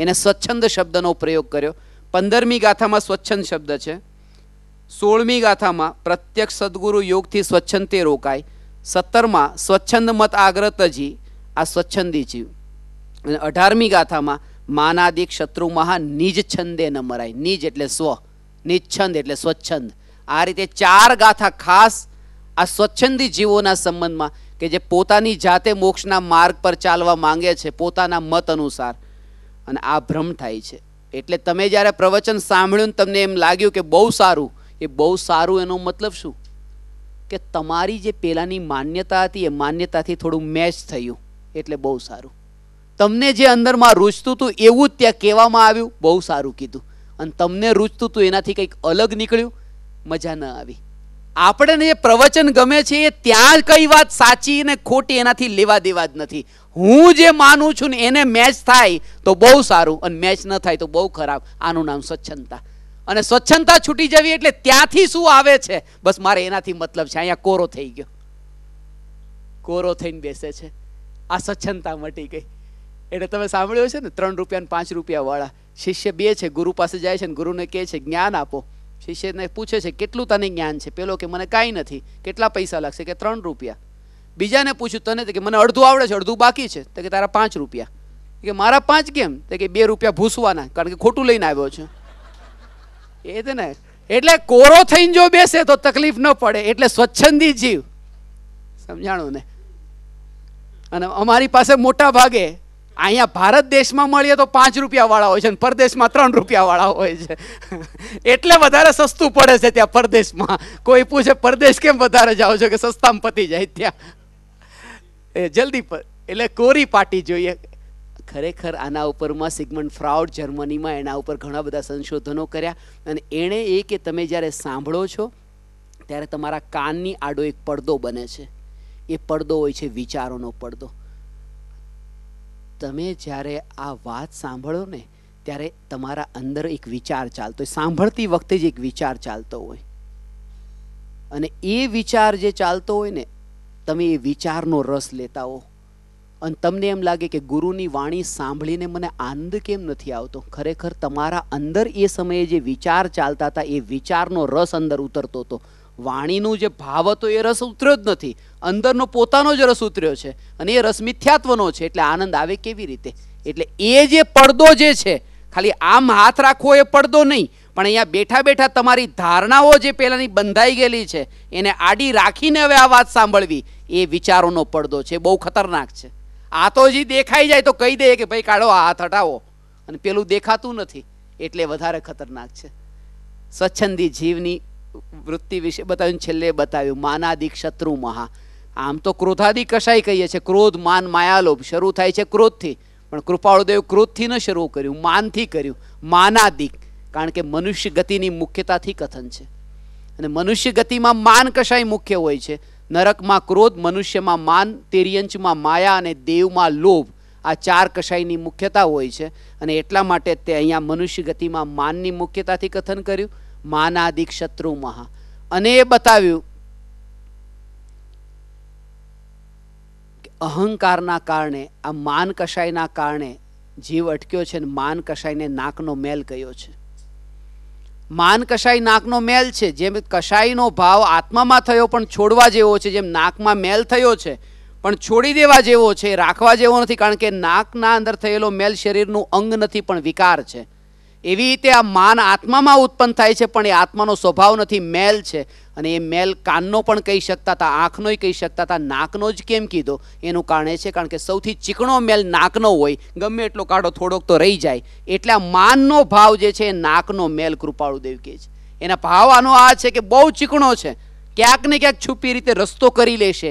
એને સ્વચ્છંદ શબ્દનો પ્રયોગ કર્યો પંદરમી ગાથામાં સ્વચ્છંદ શબ્દ છે સોળમી ગાથામાં પ્રત્યક્ષ સદગુરુ યોગથી સ્વચ્છંદે રોકાય સત્તરમાં સ્વચ્છંદ મત આગ્રતજી આ સ્વચ્છંદી જીવ અને અઢારમી ગાથામાં માનાદિક શત્રુ મહા નિજ છંદે ન મરાય નિજ એટલે સ્વ નિચ્છંદ એટલે સ્વચ્છંદ આ રીતે ચાર ગાથા ખાસ આ સ્વચ્છંદી જીવોના સંબંધમાં કે જે પોતાની જાતે મોક્ષના માર્ગ પર ચાલવા માંગે છે પોતાના મત અનુસાર અને આ ભ્રમ થાય છે એટલે તમે જ્યારે પ્રવચન સાંભળ્યું તમને એમ લાગ્યું કે બહુ સારું એ બહુ સારું એનો મતલબ શું કે તમારી જે પહેલાંની માન્યતા હતી એ માન્યતાથી થોડું મેચ થયું એટલે બહુ સારું તમને જે અંદરમાં રૂચતું હતું એવું જ ત્યાં કહેવામાં આવ્યું બહુ સારું કીધું અને તમને રૂચતું હતું એનાથી કંઈક અલગ નીકળ્યું મજા ન આવી આપણને જે પ્રવચન ગમે છે એ ત્યાં કઈ વાત સાચી અને ખોટી એનાથી લેવા દેવા જ નથી હું જે માનું છું ને એને મેચ થાય તો બહુ સારું અને મેચ ન થાય તો બહુ ખરાબ આનું નામ સ્વચ્છંદતા અને સ્વચ્છતા છૂટી જવી એટલે ત્યાંથી શું આવે છે બસ મારે એનાથી મતલબ છે અહીંયા કોરો થઈ ગયો કોરો થઈને બેસે છે આ સ્વચ્છતા મટી ગઈ એટલે તમે સાંભળ્યું છે ને ત્રણ રૂપિયા ને પાંચ રૂપિયાવાળા શિષ્ય બે છે ગુરુ પાસે જાય છે ને ગુરુને કહે છે જ્ઞાન આપો શિષ્યને પૂછે છે કેટલું તને જ્ઞાન છે પેલો કે મને કાંઈ નથી કેટલા પૈસા લાગશે કે ત્રણ રૂપિયા બીજાને પૂછ્યું તને કે મને અડધું આવડે છે અડધું બાકી છે તો કે તારા પાંચ રૂપિયા કે મારા પાંચ કેમ તો કે બે રૂપિયા ભૂસવાના કારણ કે ખોટું લઈને આવ્યો છું એ જ ને એટલે કોરો થઈને જો બેસે તો તકલીફ ન પડે એટલે સ્વચ્છંદી જીવ સમજાણું ને અને અમારી પાસે મોટા ભાગે અહીંયા ભારત દેશમાં મળીએ તો પાંચ રૂપિયાવાળા હોય છે અને પરદેશમાં ત્રણ રૂપિયાવાળા હોય છે એટલે વધારે સસ્તું પડે છે ત્યાં પરદેશમાં કોઈ પૂછે પરદેશ કેમ વધારે જાઓ છો કે સસ્તામાં પતી જાય ત્યાં એ જલ્દી એટલે કોરી પાટી જોઈએ ખરેખર આના ઉપરમાં સિગમન્ડ ફ્રાઉડ જર્મનીમાં એના ઉપર ઘણા બધા સંશોધનો કર્યા અને એણે એ કે તમે જ્યારે સાંભળો છો ત્યારે તમારા કાનની આડો એક પડદો બને છે એ પડદો હોય છે વિચારોનો પડદો તમે જ્યારે આ વાત સાંભળો ને ત્યારે તમારા અંદર એક વિચાર ચાલતો હોય સાંભળતી વખતે જ એક વિચાર ચાલતો હોય અને એ વિચાર જે ચાલતો હોય ને તમે એ વિચારનો રસ લેતા હો અને તમને એમ લાગે કે ગુરુની વાણી સાંભળીને મને આનંદ કેમ નથી આવતો ખરેખર તમારા અંદર એ સમયે જે વિચાર ચાલતા હતા એ વિચારનો રસ અંદર ઉતરતો હતો વાણીનું જે ભાવ હતો એ રસ ઉતર્યો જ નથી અંદરનો પોતાનો જ રસ ઉતર્યો છે અને એ રસ મિથ્યાત્વનો છે એટલે આનંદ આવે કેવી રીતે એટલે એ જે પડદો જે છે ખાલી આમ હાથ રાખવો એ પડદો નહીં પણ અહીંયા બેઠા બેઠા તમારી ધારણાઓ જે પહેલાંની બંધાઈ ગયેલી છે એને આડી રાખીને હવે આ વાત સાંભળવી એ વિચારોનો પડદો છે બહુ ખતરનાક છે આ તો જે દેખાઈ જાય તો કહી દે કે ભાઈ કાઢો આ હાથ હટાવો અને પેલું દેખાતું નથી એટલે વધારે ખતરનાક છે સ્વચ્છંદી જીવની વૃત્તિ વિશે બતાવ્યું છેલ્લે બતાવ્યું માનાદિક શત્રુ મહા આમ તો ક્રોધાદિ કશાય કહીએ છીએ ક્રોધ માન માયાલોભ શરૂ થાય છે ક્રોધથી પણ કૃપાળુદેવ ક્રોધથી ન શરૂ કર્યું માનથી કર્યું માનાદિક કારણ કે મનુષ્ય ગતિની મુખ્યતાથી કથન છે અને મનુષ્ય ગતિમાં માન કશાય મુખ્ય હોય છે નરકમાં ક્રોધ મનુષ્યમાં માન તેરિયંચમાં માયા અને દેવમાં લોભ આ ચાર કશાયની મુખ્યતા હોય છે અને એટલા માટે તે અહીંયા મનુષ્ય ગતિમાં માનની મુખ્યતાથી કથન કર્યું માનાદિક શત્રુ મહા અને એ બતાવ્યું અહંકારના કારણે આ માન કશાયના કારણે જીવ અટક્યો છે અને માન કશાયને નાકનો મેલ ગયો છે માન કશાય નાકનો મેલ છે જેમ કશાયનો ભાવ આત્મામાં થયો પણ છોડવા જેવો છે જેમ નાકમાં મેલ થયો છે પણ છોડી દેવા જેવો છે રાખવા જેવો નથી કારણ કે નાકના અંદર થયેલો મેલ શરીરનું અંગ નથી પણ વિકાર છે એવી રીતે આ માન આત્મામાં ઉત્પન્ન થાય છે પણ એ આત્માનો સ્વભાવ નથી મેલ છે અને એ મેલ કાનનો પણ કહી શકતા હતા આંખનોય કહી શકતા હતા નાકનો જ કેમ કીધો એનું કારણ એ છે કારણ કે સૌથી ચીકણો મેલ નાકનો હોય ગમે એટલો કાઢો થોડોક તો રહી જાય એટલે આ માનનો ભાવ જે છે એ નાકનો મેલ કૃપાળુ દેવ કહે છે એના ભાવ આનો આ છે કે બહુ ચીકણો છે ક્યાંક ને ક્યાંક છુપી રીતે રસ્તો કરી લેશે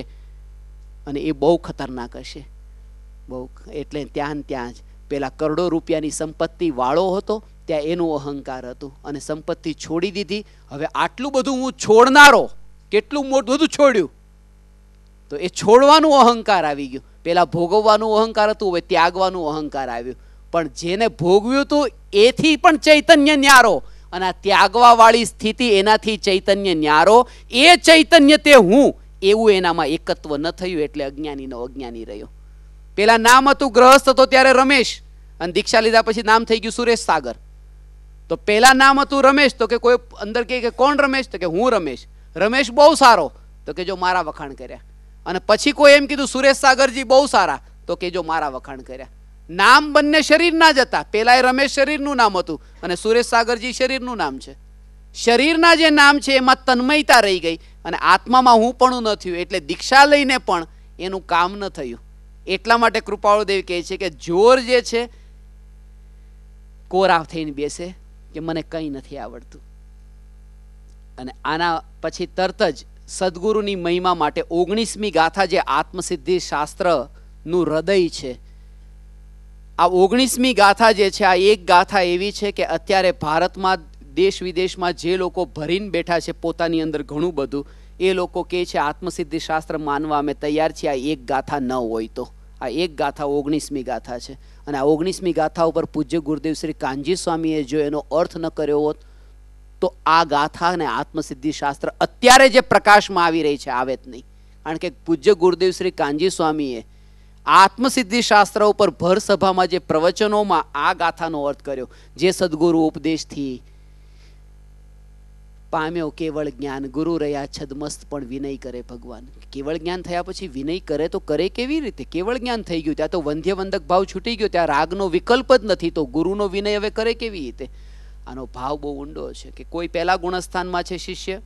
અને એ બહુ ખતરનાક હશે બહુ એટલે ત્યાં ત્યાં જ પેલા કરોડો રૂપિયાની સંપત્તિ વાળો હતો ત્યાં એનો અહંકાર હતો અને સંપત્તિ છોડી દીધી હવે આટલું બધું હું છોડનારો કેટલું મોટું બધું છોડ્યું તો એ છોડવાનું અહંકાર આવી ગયું પહેલાં ભોગવવાનું અહંકાર હતું હવે ત્યાગવાનું અહંકાર આવ્યું પણ જેને ભોગવ્યું હતું એથી પણ ચૈતન્ય ન્યારો અને આ ત્યાગવાવાળી સ્થિતિ એનાથી ચૈતન્ય ન્યારો એ ચૈતન્ય તે હું એવું એનામાં એકત્વ ન થયું એટલે અજ્ઞાનીનો અજ્ઞાની રહ્યો પેલા નામ હતું ગ્રહસ્થ હતો ત્યારે રમેશ અને દીક્ષા લીધા પછી નામ થઈ ગયું સુરેશ સાગર તો પહેલાં નામ હતું રમેશ તો કે કોઈ અંદર કહે કે કોણ રમેશ તો કે હું રમેશ રમેશ બહુ સારો તો કે જો મારા વખાણ કર્યા અને પછી કોઈ એમ કીધું સુરેશ સાગરજી બહુ સારા તો કે જો મારા વખાણ કર્યા નામ બંને શરીરના જ હતા પહેલાં એ રમેશ શરીરનું નામ હતું અને સુરેશ સાગરજી શરીરનું નામ છે શરીરના જે નામ છે એમાં તન્મયતા રહી ગઈ અને આત્મામાં હું પણ ન થયું એટલે દીક્ષા લઈને પણ એનું કામ ન થયું એટલા માટે કૃપાળુ કહે છે કે જોર જે છે કોરા થઈને બેસે કે મને કંઈ નથી આવડતું અને આના પછી તરત જ સદગુરુની મહિમા માટે ઓગણીસમી ગાથા જે આત્મસિદ્ધિ શાસ્ત્રનું હૃદય છે આ ઓગણીસમી ગાથા જે છે આ એક ગાથા એવી છે કે અત્યારે ભારતમાં દેશ વિદેશમાં જે લોકો ભરીને બેઠા છે પોતાની અંદર ઘણું બધું એ લોકો કહે છે આત્મસિદ્ધિ શાસ્ત્ર માનવા અમે તૈયાર છીએ આ એક ગાથા ન હોય તો આ એક ગાથા ઓગણીસમી ગાથા છે અને આ ઓગણીસમી ગાથા ઉપર પૂજ્ય ગુરુદેવ શ્રી કાનજી સ્વામીએ જો એનો અર્થ ન કર્યો હોત તો આ ગાથાને આત્મસિદ્ધિ શાસ્ત્ર અત્યારે જે પ્રકાશમાં આવી રહી છે આવે જ નહીં કારણ કે પૂજ્ય ગુરુદેવ શ્રી કાનજી સ્વામીએ આત્મસિદ્ધિ શાસ્ત્ર ઉપર ભર સભામાં જે પ્રવચનોમાં આ ગાથાનો અર્થ કર્યો જે સદગુરુ ઉપદેશથી પામ્યો કેવળ જ્ઞાન ગુરુ રહ્યા છદમસ્ત પણ વિનય કરે ભગવાન કેવળ જ્ઞાન થયા પછી વિનય કરે તો કરે કેવી રીતે કેવળ જ્ઞાન થઈ ગયું ત્યાં તો વંધ્યવંદક ભાવ છૂટી ગયો ત્યાં રાગનો વિકલ્પ જ નથી તો ગુરુનો વિનય હવે કરે કેવી રીતે આનો ભાવ બહુ ઊંડો છે કે કોઈ પહેલા ગુણસ્થાનમાં છે શિષ્ય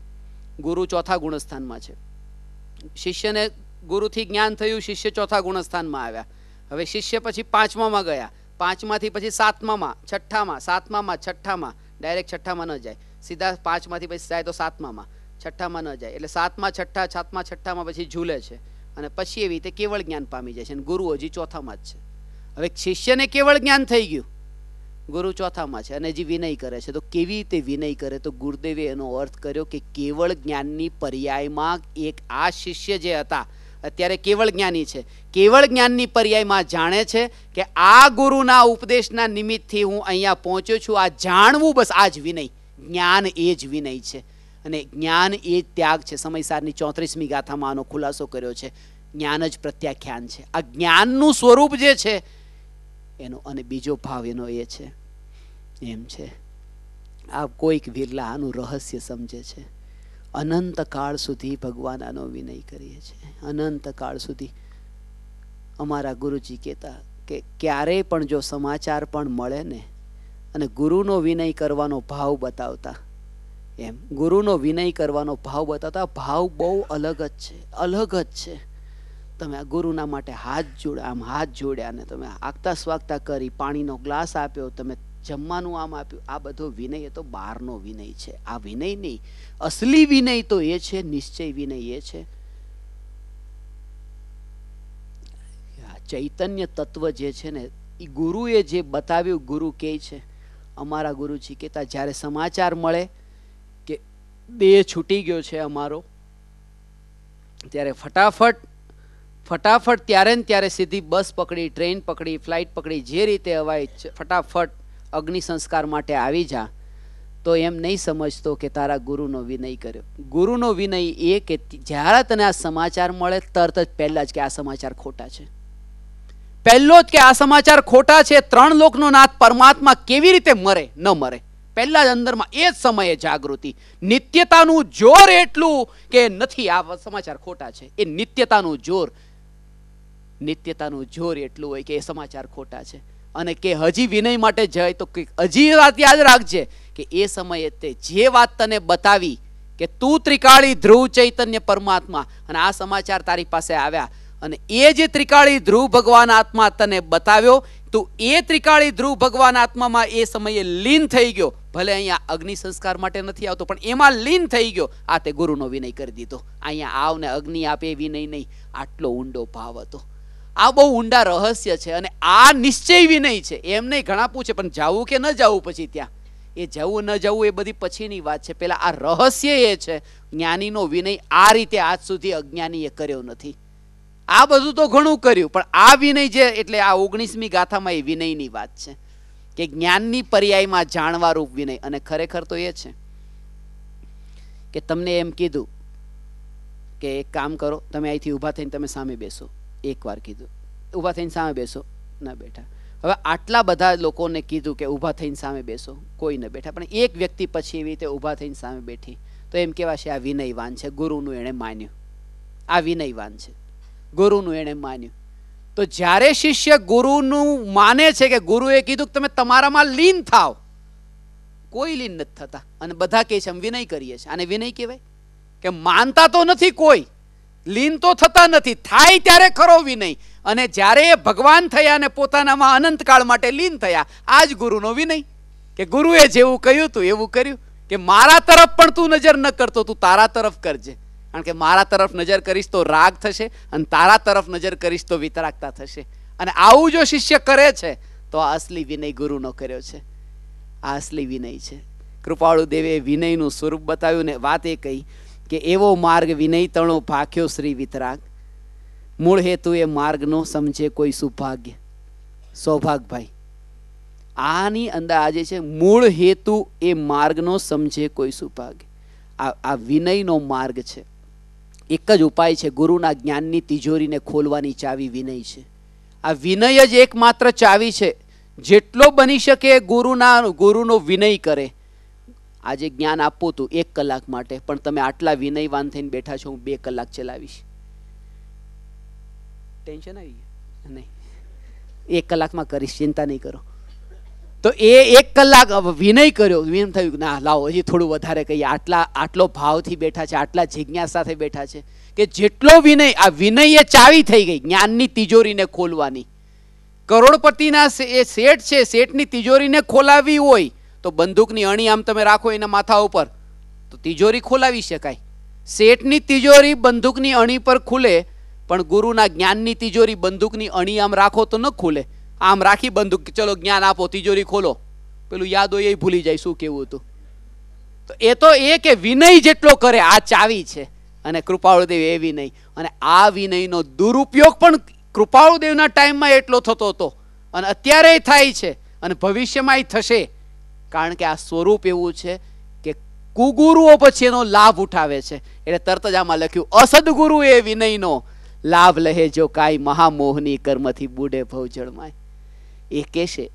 ગુરુ ચોથા ગુણસ્થાનમાં છે શિષ્યને ગુરુથી જ્ઞાન થયું શિષ્ય ચોથા ગુણસ્થાનમાં આવ્યા હવે શિષ્ય પછી પાંચમામાં ગયા પાંચમાંથી પછી સાતમામાં છઠ્ઠામાં સાતમામાં છઠ્ઠામાં ડાયરેક્ટ છઠ્ઠામાં ન જાય સીધા પાંચમાંથી પછી જાય તો સાતમામાં છઠ્ઠામાં ન જાય એટલે સાતમાં છઠ્ઠા સાતમા છઠ્ઠામાં પછી ઝૂલે છે અને પછી એવી રીતે કેવળ જ્ઞાન પામી જાય છે અને ગુરુ હજી ચોથામાં જ છે હવે શિષ્યને કેવળ જ્ઞાન થઈ ગયું ગુરુ ચોથામાં છે અને હજી વિનય કરે છે તો કેવી રીતે વિનય કરે તો ગુરુદેવે એનો અર્થ કર્યો કે કેવળ જ્ઞાનની પર્યાયમાં એક આ શિષ્ય જે હતા અત્યારે કેવળ જ્ઞાની છે કેવળ જ્ઞાનની પર્યાયમાં જાણે છે કે આ ગુરુના ઉપદેશના નિમિત્તથી હું અહીંયા પહોંચ્યો છું આ જાણવું બસ આ જ વિનય જ્ઞાન એ જ વિનય છે અને જ્ઞાન એ ત્યાગ છે સમયસારની ચોત્રીસમી ગાથામાં આનો ખુલાસો કર્યો છે જ્ઞાન જ પ્રત્યાખ્યાન છે આ જ્ઞાનનું સ્વરૂપ જે છે એનો અને બીજો ભાવ એનો એ છે એમ છે આ કોઈક વિરલા આનું રહસ્ય સમજે છે અનંત કાળ સુધી ભગવાન આનો વિનય કરીએ છીએ અનંત કાળ સુધી અમારા ગુરુજી કહેતા કે ક્યારેય પણ જો સમાચાર પણ મળે ને અને ગુરુનો વિનય કરવાનો ભાવ બતાવતા એમ ગુરુનો વિનય કરવાનો ભાવ બતાવતા ભાવ બહુ અલગ જ છે અલગ જ છે તમે આ ગુરુના માટે હાથ જોડ્યા આમ હાથ જોડ્યા ને તમે આગતા સ્વાગતા કરી પાણીનો ગ્લાસ આપ્યો તમે જમવાનું આમ આપ્યું આ બધો વિનય એ તો બહારનો વિનય છે આ વિનય નહીં અસલી વિનય તો એ છે નિશ્ચય વિનય એ છે ચૈતન્ય તત્વ જે છે ને એ ગુરુએ જે બતાવ્યું ગુરુ કે છે અમારા ગુરુજી કહેતા જ્યારે સમાચાર મળે કે દેહ છૂટી ગયો છે અમારો ત્યારે ફટાફટ ફટાફટ ત્યારે ને ત્યારે સીધી બસ પકડી ટ્રેન પકડી ફ્લાઇટ પકડી જે રીતે હવાય ફટાફટ અગ્નિ સંસ્કાર માટે આવી જા તો એમ નહીં સમજતો કે તારા ગુરુનો વિનય કર્યો ગુરુનો વિનય એ કે જ્યારે તને આ સમાચાર મળે તરત જ પહેલાં જ કે આ સમાચાર ખોટા છે પહેલો જ કે આ સમાચાર ખોટા છે ત્રણ લોકનો નાથ પરમાત્મા કેવી રીતે મરે ન મરે પહેલા જ અંદરમાં એ જ સમયે જાગૃતિ નિત્યતાનું જોર એટલું કે નથી આ સમાચાર ખોટા છે એ નિત્યતાનું જોર નિત્યતાનું જોર એટલું હોય કે એ સમાચાર ખોટા છે અને કે હજી વિનય માટે જાય તો કંઈક હજી વાત યાદ રાખજે કે એ સમયે તે જે વાત તને બતાવી કે તું ત્રિકાળી ધ્રુવ ચૈતન્ય પરમાત્મા અને આ સમાચાર તારી પાસે આવ્યા અને એ જે ત્રિકાળી ધ્રુવ ભગવાન આત્મા તને બતાવ્યો તો એ ત્રિકાળી ધ્રુવ ભગવાન આત્મામાં એ સમયે લીન થઈ ગયો ભલે અહીંયા અગ્નિ સંસ્કાર માટે નથી આવતો પણ એમાં લીન થઈ ગયો આ તે ગુરુનો વિનય કરી દીધો અહીંયા આવને અગ્નિ આપે વિનય નહીં આટલો ઊંડો ભાવ હતો આ બહુ ઊંડા રહસ્ય છે અને આ નિશ્ચય વિનય છે એમ નહીં ઘણા પૂછે પણ જવું કે ન જવું પછી ત્યાં એ જવું ન જવું એ બધી પછીની વાત છે પહેલાં આ રહસ્ય એ છે જ્ઞાનીનો વિનય આ રીતે આજ સુધી અજ્ઞાનીએ કર્યો નથી આ બધું તો ઘણું કર્યું પણ આ વિનય જે એટલે આ ઓગણીસમી ગાથામાં એ વિનયની વાત છે કે જ્ઞાનની પર્યાયમાં જાણવારૂપ વિનય અને ખરેખર તો એ છે કે તમને એમ કીધું કે એક કામ કરો તમે અહીંથી ઊભા થઈને તમે સામે બેસો એકવાર કીધું ઊભા થઈને સામે બેસો ના બેઠા હવે આટલા બધા લોકોને કીધું કે ઊભા થઈને સામે બેસો કોઈ ન બેઠા પણ એક વ્યક્તિ પછી એવી રીતે ઊભા થઈને સામે બેઠી તો એમ કહેવાશે આ વિનયવાન છે ગુરુનું એણે માન્યું આ વિનયવાન છે ગુરુનું એણે માન્યું તો જ્યારે શિષ્ય ગુરુનું માને છે કે ગુરુએ કીધું કે તમે તમારામાં લીન થાવ કોઈ લીન નથી થતા અને બધા કહે છે વિનય કરીએ છીએ આને વિનય કહેવાય કે માનતા તો નથી કોઈ લીન તો થતા નથી થાય ત્યારે ખરો વિનય અને જ્યારે એ ભગવાન થયા અને પોતાનામાં અનંતકાળ માટે લીન થયા આ જ ગુરુનો વિનય કે ગુરુએ જેવું કહ્યું તું એવું કર્યું કે મારા તરફ પણ તું નજર ન કરતો તું તારા તરફ કરજે કારણ કે મારા તરફ નજર કરીશ તો રાગ થશે અને તારા તરફ નજર કરીશ તો વિતરાગતા થશે અને આવું જો શિષ્ય કરે છે તો આ અસલી વિનય ગુરુનો કર્યો છે આ અસલી વિનય છે કૃપાળુ દેવે વિનયનું સ્વરૂપ બતાવ્યું ને વાત એ કહી કે એવો માર્ગ વિનય તણો ભાખ્યો શ્રી વિતરાગ મૂળ હેતુ એ માર્ગનો સમજે કોઈ સુભાગ્ય સૌભાગભાઈ આની અંદર આજે છે મૂળ હેતુ એ માર્ગનો સમજે કોઈ સુભાગ્ય આ આ વિનયનો માર્ગ છે એક જ ઉપાય છે ગુરુના જ્ઞાનની તિજોરીને ખોલવાની ચાવી વિનય છે આ વિનય જ એકમાત્ર ચાવી છે જેટલો બની શકે ગુરુના ગુરુનો વિનય કરે આજે જ્ઞાન આપવું તું એક કલાક માટે પણ તમે આટલા વિનયવાન થઈને બેઠા છો હું બે કલાક ચલાવીશ ટેન્શન આવી નહીં એક કલાકમાં કરીશ ચિંતા નહીં કરો તો એ એક કલાક વિનય કર્યો વિનય થયું ના લાવો હજી થોડું વધારે કહીએ આટલા આટલો ભાવથી બેઠા છે આટલા સાથે બેઠા છે કે જેટલો વિનય આ વિનય એ ચાવી થઈ ગઈ જ્ઞાનની તિજોરીને ખોલવાની કરોડપતિના એ શેઠ છે શેઠની તિજોરીને ખોલાવી હોય તો બંદૂકની અણી આમ તમે રાખો એના માથા ઉપર તો તિજોરી ખોલાવી શકાય શેઠની તિજોરી બંદૂકની અણી પર ખુલે પણ ગુરુના જ્ઞાનની તિજોરી બંદૂકની અણી આમ રાખો તો ન ખુલે આમ રાખી બંદૂક ચલો જ્ઞાન આપો તિજોરી ખોલો પેલું યાદ હોય એ ભૂલી જાય શું કેવું હતું તો એ તો એ કે વિનય જેટલો કરે આ ચાવી છે અને કૃપાળુદેવ એ વિનય અને આ વિનયનો દુરુપયોગ પણ કૃપાળુદેવના ટાઈમમાં એટલો થતો હતો અને અત્યારે થાય છે અને ભવિષ્યમાં થશે કારણ કે આ સ્વરૂપ એવું છે કે કુગુરુઓ પછી એનો લાભ ઉઠાવે છે એટલે તરત જ આમાં લખ્યું અસદગુરુ એ વિનયનો લાભ લહે જો કાંઈ મહામોહની કર્મથી બુડે ભવ જળમાય એ કહેશે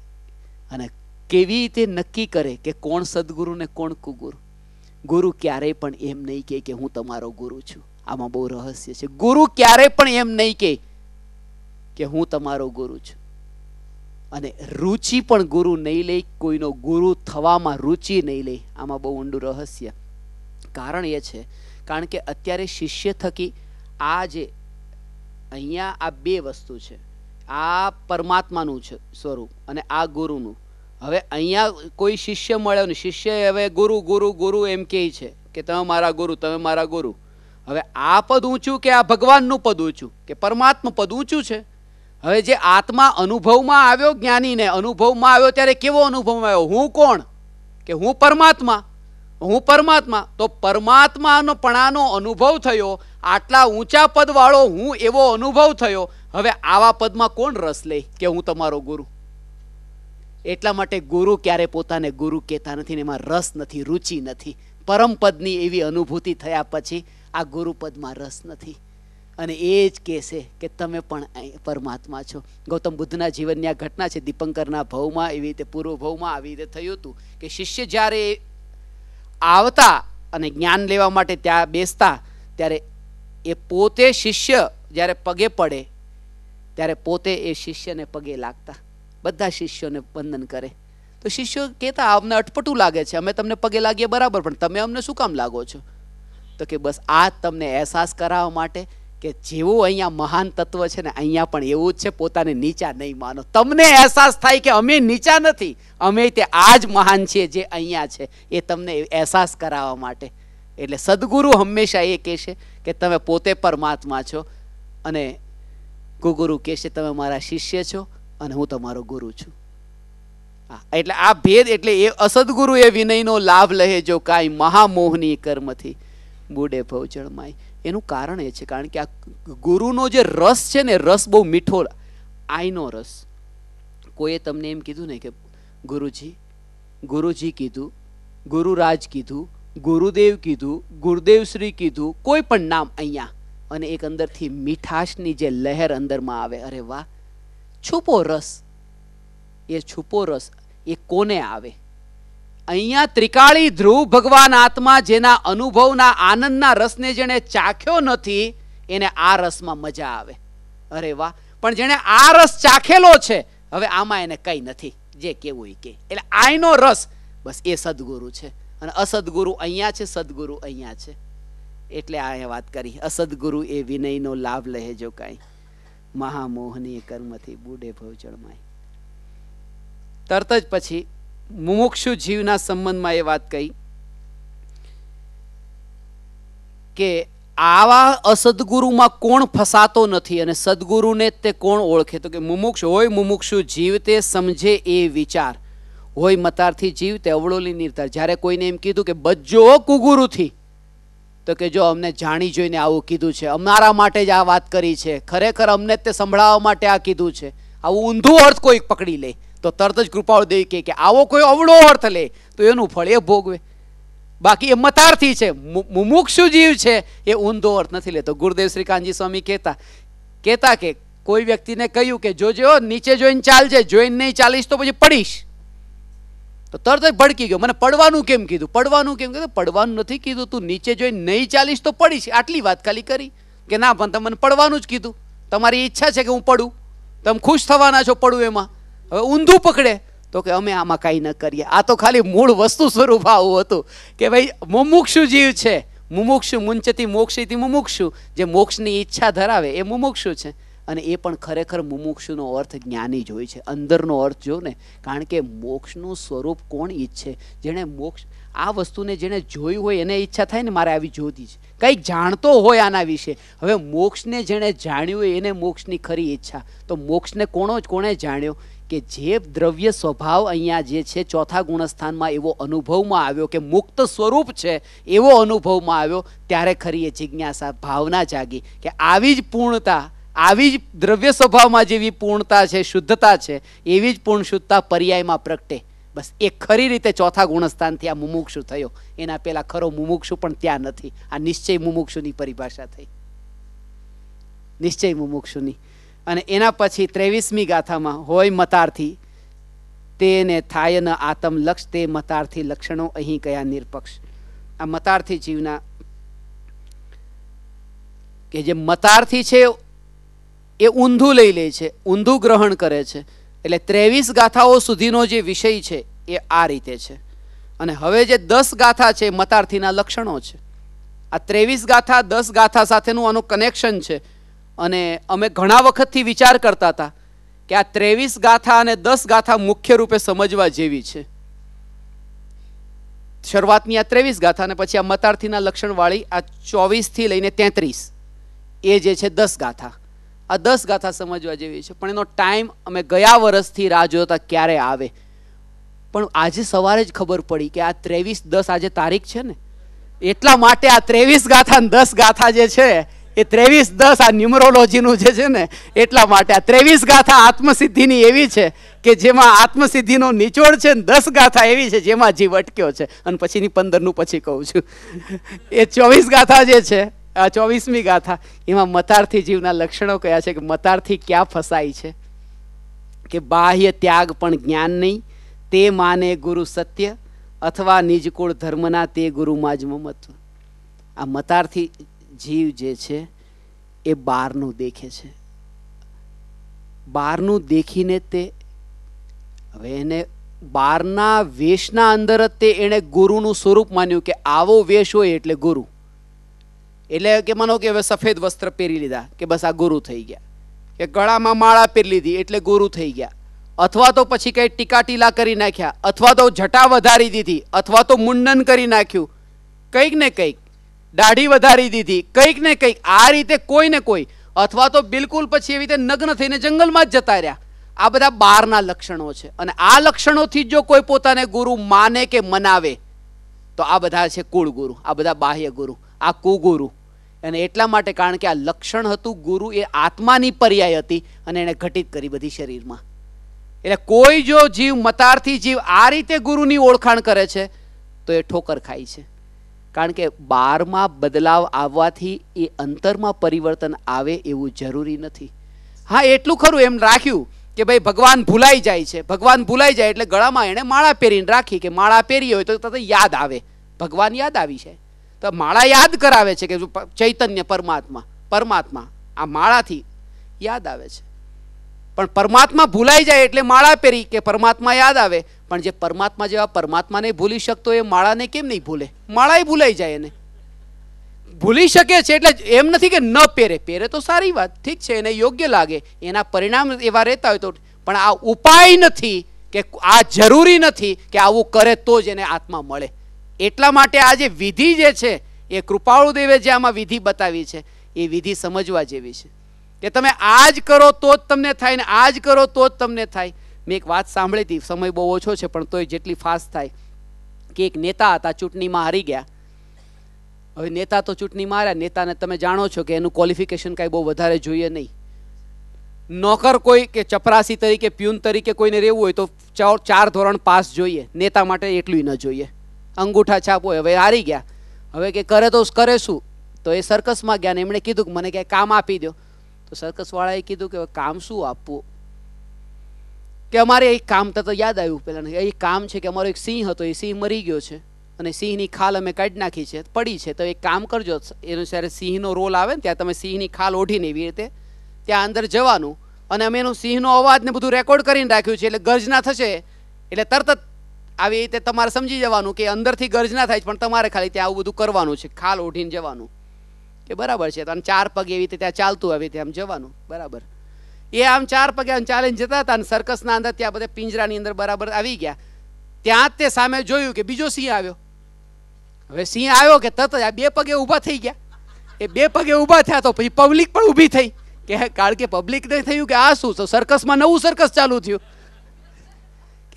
અને કેવી રીતે નક્કી કરે કે કોણ સદગુરુ ને કોણ કુગુરુ ગુરુ ક્યારેય પણ એમ નહીં કહે કે હું તમારો ગુરુ છું આમાં બહુ રહસ્ય છે ગુરુ ક્યારેય પણ એમ નહીં કહે કે હું તમારો ગુરુ છું અને રુચિ પણ ગુરુ નહીં લે કોઈનો ગુરુ થવામાં રુચિ નહીં લે આમાં બહુ ઊંડું રહસ્ય કારણ એ છે કારણ કે અત્યારે શિષ્ય થકી આ જે અહીંયા આ બે વસ્તુ છે આ પરમાત્માનું છે સ્વરૂપ અને આ ગુરુનું હવે અહીંયા કોઈ શિષ્ય મળ્યો નહીં શિષ્ય હવે ગુરુ ગુરુ ગુરુ એમ કહે છે કે તમે મારા ગુરુ તમે મારા ગુરુ હવે આ પદ ઊંચું કે આ ભગવાનનું પદ ઊંચું કે પરમાત્મા પદ ઊંચું છે હવે જે આત્મા અનુભવમાં આવ્યો જ્ઞાનીને અનુભવમાં આવ્યો ત્યારે કેવો અનુભવ આવ્યો હું કોણ કે હું પરમાત્મા હું પરમાત્મા તો પરમાત્માનો પણાનો અનુભવ થયો આટલા ઊંચા પદવાળો હું એવો અનુભવ થયો હવે આવા પદમાં કોણ રસ લે કે હું તમારો ગુરુ એટલા માટે ગુરુ ક્યારે પોતાને ગુરુ કહેતા નથી ને એમાં રસ નથી રુચિ નથી પરમપદની એવી અનુભૂતિ થયા પછી આ ગુરુપદમાં રસ નથી અને એ જ કહેશે કે તમે પણ પરમાત્મા છો ગૌતમ બુદ્ધના જીવનની આ ઘટના છે દીપંકરના ભવમાં એવી રીતે પૂર્વ ભવમાં આવી રીતે થયું હતું કે શિષ્ય જ્યારે આવતા અને જ્ઞાન લેવા માટે ત્યાં બેસતા ત્યારે એ પોતે શિષ્ય જ્યારે પગે પડે ત્યારે પોતે એ શિષ્યને પગે લાગતા બધા શિષ્યોને વંદન કરે તો શિષ્યો કહેતા અમને અટપટું લાગે છે અમે તમને પગે લાગીએ બરાબર પણ તમે અમને શું કામ લાગો છો તો કે બસ આ તમને અહેસાસ કરાવવા માટે કે જેવું અહીંયા મહાન તત્વ છે ને અહીંયા પણ એવું જ છે પોતાને નીચા નહીં માનો તમને અહેસાસ થાય કે અમે નીચા નથી અમે તે આ જ મહાન છીએ જે અહીંયા છે એ તમને અહેસાસ કરાવવા માટે એટલે સદગુરુ હંમેશા એ કહેશે કે તમે પોતે પરમાત્મા છો અને ગુગુરુ કહેશે તમે મારા શિષ્ય છો અને હું તમારો ગુરુ છું એટલે આ ભેદ એટલે એ અસદગુરુ એ વિનયનો લાભ લહે જો કાંઈ મહામોહની કર્મથી બુડે ભવજળમાય એનું કારણ એ છે કારણ કે આ ગુરુનો જે રસ છે ને રસ બહુ મીઠો આઈનો રસ કોઈએ તમને એમ કીધું ને કે ગુરુજી ગુરુજી કીધું ગુરુરાજ કીધું ગુરુદેવ કીધું ગુરુદેવશ્રી કીધું કોઈ પણ નામ અહીંયા અને એક અંદરથી મીઠાશની જે લહેર અંદરમાં આવે અરે વાહ છુપો રસ એ છુપો રસ એ કોને આવે અહીંયા ત્રિકાળી ધ્રુવ ભગવાન આત્મા જેના અનુભવના આનંદના રસને જેણે ચાખ્યો નથી એને આ રસમાં મજા આવે અરે વાહ પણ જેણે આ રસ ચાખેલો છે હવે આમાં એને કંઈ નથી જે કેવું એ કે એટલે આઈનો રસ બસ એ સદગુરુ છે અને અસદગુરુ અહીંયા છે સદગુરુ અહીંયા છે એટલે આ વાત કરી અસદગુરુ એ વિનયનો લાભ લહેજો કાંઈ મહામોહની કર્મથી બુડે ભવચળમાય તરત જ પછી મુમુક્ષુ જીવના સંબંધમાં એ વાત કહી કે આવા અસદગુરુમાં કોણ ફસાતો નથી અને સદગુરુને તે કોણ ઓળખે તો કે મુમુક્ષ હોય મુમુક્ષુ જીવ તે સમજે એ વિચાર હોય મતારથી જીવ તે અવળોલી નિર્ધાર જ્યારે કોઈને એમ કીધું કે બજો કુગુરુથી તો કે જો અમને જાણી જોઈને આવું કીધું છે અમારા માટે જ આ વાત કરી છે ખરેખર અમને તે સંભળાવવા માટે આ કીધું છે આવું ઊંધું અર્થ કોઈક પકડી લે તો તરત જ કૃપાળુ દેવી કે આવો કોઈ અવળો અર્થ લે તો એનું ફળ એ ભોગવે બાકી એ મતાર્થી છે મુમુક્ષુ જીવ છે એ ઊંધો અર્થ નથી લેતો ગુરુદેવ શ્રીકાંતજી સ્વામી કહેતા કહેતા કે કોઈ વ્યક્તિને કહ્યું કે જોજો નીચે જોઈને ચાલજે જોઈને નહીં ચાલીશ તો પછી પડીશ તો તરત જ ભડકી ગયો મને પડવાનું કેમ કીધું પડવાનું કેમ કીધું પડવાનું નથી કીધું તું નીચે જોઈ નહીં ચાલીશ તો પડીશ આટલી વાત ખાલી કરી કે ના પણ તમે પડવાનું જ કીધું તમારી ઈચ્છા છે કે હું પડું તમે ખુશ થવાના છો પડું એમાં હવે ઊંધું પકડે તો કે અમે આમાં કાંઈ ન કરીએ આ તો ખાલી મૂળ વસ્તુ સ્વરૂપ આવું હતું કે ભાઈ મુમુક્ષુ જીવ છે મુમુક્ષુ મુંચતી મોક્ષીથી મુમુક્ષુ જે મોક્ષની ઈચ્છા ધરાવે એ મુમુક્ષુ છે અને એ પણ ખરેખર મુમુક્ષુનો અર્થ જ્ઞાની જ હોય છે અંદરનો અર્થ જો ને કારણ કે મોક્ષનું સ્વરૂપ કોણ ઈચ્છે જેણે મોક્ષ આ વસ્તુને જેણે જોઈ હોય એને ઈચ્છા થાય ને મારે આવી જોતી છે કંઈક જાણતો હોય આના વિશે હવે મોક્ષને જેણે જાણ્યું હોય એને મોક્ષની ખરી ઈચ્છા તો મોક્ષને કોણો જ કોણે જાણ્યો કે જે દ્રવ્ય સ્વભાવ અહીંયા જે છે ચોથા ગુણસ્થાનમાં એવો અનુભવમાં આવ્યો કે મુક્ત સ્વરૂપ છે એવો અનુભવમાં આવ્યો ત્યારે ખરી એ જિજ્ઞાસા ભાવના જાગી કે આવી જ પૂર્ણતા આવી જ દ્રવ્ય સ્વભાવમાં જેવી પૂર્ણતા છે શુદ્ધતા છે એવી જ પૂર્ણ શુદ્ધતા પર્યાયમાં પ્રગટે બસ એ ખરી રીતે ચોથા ગુણસ્થાનથી આ મુમુક્ષુ થયો એના પહેલાં ખરો મુમુક્ષુ પણ ત્યાં નથી આ નિશ્ચય મુમુક્ષુની પરિભાષા થઈ નિશ્ચય મુમુક્ષુની અને એના પછી ત્રેવીસમી ગાથામાં હોય મતારથી તેને થાય ન આતમ તે મતારથી લક્ષણો અહીં કયા નિરપક્ષ આ મતારથી જીવના કે જે મતારથી છે એ ઊંધું લઈ લે છે ઊંધું ગ્રહણ કરે છે એટલે ત્રેવીસ ગાથાઓ સુધીનો જે વિષય છે એ આ રીતે છે અને હવે જે દસ ગાથા છે મતાર્થીના લક્ષણો છે આ ત્રેવીસ ગાથા દસ ગાથા સાથેનું આનું કનેક્શન છે અને અમે ઘણા વખતથી વિચાર કરતા હતા કે આ ત્રેવીસ ગાથા અને દસ ગાથા મુખ્ય રૂપે સમજવા જેવી છે શરૂઆતની આ ત્રેવીસ ગાથા અને પછી આ મતાર્થીના લક્ષણવાળી આ ચોવીસથી લઈને તેત્રીસ એ જે છે દસ ગાથા આ દસ ગાથા સમજવા જેવી છે પણ એનો ટાઈમ અમે ગયા વર્ષથી રાહ જોતા ક્યારે આવે પણ આજે સવારે જ ખબર પડી કે આ ત્રેવીસ દસ આજે તારીખ છે ને એટલા માટે આ ત્રેવીસ ગાથા દસ ગાથા જે છે એ ત્રેવીસ દસ આ ન્યુમરોલોજીનું જે છે ને એટલા માટે આ ત્રેવીસ ગાથા આત્મસિદ્ધિની એવી છે કે જેમાં આત્મસિદ્ધિનો નિચોડ છે ને દસ ગાથા એવી છે જેમાં જીવ અટક્યો છે અને પછીની પંદરનું પછી કહું છું એ ચોવીસ ગાથા જે છે ચોવીસમી ગાથા એમાં મતારથી જીવના લક્ષણો કયા છે કે મતારથી ક્યાં ફસાય છે કે બાહ્ય ત્યાગ પણ જ્ઞાન નહીં તે માને ગુરુ સત્ય અથવા નિજકુળ ધર્મના તે ગુરુમાં જ મમત્વ આ મતારથી જીવ જે છે એ બહારનું દેખે છે બહારનું દેખીને તે હવે એને બહારના વેશના અંદર જ તે એણે ગુરુનું સ્વરૂપ માન્યું કે આવો વેશ હોય એટલે ગુરુ એટલે કે માનો કે હવે સફેદ વસ્ત્ર પહેરી લીધા કે બસ આ ગુરુ થઈ ગયા કે ગળામાં માળા પહેરી લીધી એટલે ગુરુ થઈ ગયા અથવા તો પછી કંઈ ટીકાટીલા કરી નાખ્યા અથવા તો જટા વધારી દીધી અથવા તો મુંડન કરી નાખ્યું કંઈક ને કંઈક દાઢી વધારી દીધી કંઈક ને કંઈક આ રીતે કોઈ ને કોઈ અથવા તો બિલકુલ પછી એવી રીતે નગ્ન થઈને જંગલમાં જ જતા રહ્યા આ બધા બહારના લક્ષણો છે અને આ લક્ષણોથી જો કોઈ પોતાને ગુરુ માને કે મનાવે તો આ બધા છે કુળ ગુરુ આ બધા બાહ્ય ગુરુ આ કુગુરુ અને એટલા માટે કારણ કે આ લક્ષણ હતું ગુરુ એ આત્માની પર્યાય હતી અને એણે ઘટિત કરી બધી શરીરમાં એટલે કોઈ જો જીવ મતારથી જીવ આ રીતે ગુરુની ઓળખાણ કરે છે તો એ ઠોકર ખાય છે કારણ કે બારમાં બદલાવ આવવાથી એ અંતરમાં પરિવર્તન આવે એવું જરૂરી નથી હા એટલું ખરું એમ રાખ્યું કે ભાઈ ભગવાન ભૂલાઈ જાય છે ભગવાન ભૂલાઈ જાય એટલે ગળામાં એણે માળા પહેરીને રાખી કે માળા પહેરી હોય તો તરત યાદ આવે ભગવાન યાદ આવી છે તો માળા યાદ કરાવે છે કે ચૈતન્ય પરમાત્મા પરમાત્મા આ માળાથી યાદ આવે છે પણ પરમાત્મા ભૂલાઈ જાય એટલે માળા પહેરી કે પરમાત્મા યાદ આવે પણ જે પરમાત્મા જેવા પરમાત્માને ભૂલી શકતો એ માળાને કેમ નહીં ભૂલે માળા ભૂલાઈ જાય એને ભૂલી શકે છે એટલે એમ નથી કે ન પહેરે પહેરે તો સારી વાત ઠીક છે એને યોગ્ય લાગે એના પરિણામ એવા રહેતા હોય તો પણ આ ઉપાય નથી કે આ જરૂરી નથી કે આવું કરે તો જ એને આત્મા મળે એટલા માટે આ જે વિધિ જે છે એ કૃપાળુ દેવે જે આમાં વિધિ બતાવી છે એ વિધિ સમજવા જેવી છે કે તમે આ જ કરો તો જ તમને થાય ને આ જ કરો તો જ તમને થાય મેં એક વાત સાંભળી હતી સમય બહુ ઓછો છે પણ તોય જેટલી ફાસ્ટ થાય કે એક નેતા હતા ચૂંટણીમાં હારી ગયા હવે નેતા તો ચૂંટણીમાં હાર્યા નેતાને તમે જાણો છો કે એનું ક્વોલિફિકેશન કાંઈ બહુ વધારે જોઈએ નહીં નોકર કોઈ કે ચપરાસી તરીકે પ્યુન તરીકે કોઈને રહેવું હોય તો ચાર ધોરણ પાસ જોઈએ નેતા માટે એટલું ન જોઈએ અંગૂઠા છાપો હવે હારી ગયા હવે કે કરે તો કરે શું તો એ સર્કસમાં ગયા ને એમણે કીધું કે મને ક્યાંય કામ આપી દો તો સર્કસવાળાએ કીધું કે કામ શું આપવું કે અમારે એક કામ તો યાદ આવ્યું પહેલાં એ કામ છે કે અમારો એક સિંહ હતો એ સિંહ મરી ગયો છે અને સિંહની ખાલ અમે કાઢી નાખી છે પડી છે તો એક કામ કરજો એનો જ્યારે સિંહનો રોલ આવે ને ત્યાં તમે સિંહની ખાલ ઓઢીને એવી રીતે ત્યાં અંદર જવાનું અને અમે એનો સિંહનો અવાજ ને બધું રેકોર્ડ કરીને રાખ્યું છે એટલે ગર્જના થશે એટલે તરત જ આવી રીતે તમારે સમજી જવાનું કે અંદરથી ગર્જના થાય પણ તમારે ખાલી ત્યાં આવું બધું કરવાનું છે ખાલ ઓઢીને જવાનું કે બરાબર છે અને ચાર પગ એવી રીતે ત્યાં ચાલતું આવી રીતે આમ જવાનું બરાબર એ આમ ચાર પગે આમ ચાલીને જતા હતા અને સર્કસના અંદર ત્યાં બધા પિંજરાની અંદર બરાબર આવી ગયા ત્યાં જ તે સામે જોયું કે બીજો સિંહ આવ્યો હવે સિંહ આવ્યો કે તરત જ આ બે પગે ઊભા થઈ ગયા એ બે પગે ઊભા થયા તો પછી પબ્લિક પણ ઊભી થઈ કે કારણ કે નહીં થયું કે આ શું સર્કસમાં નવું સર્કસ ચાલુ થયું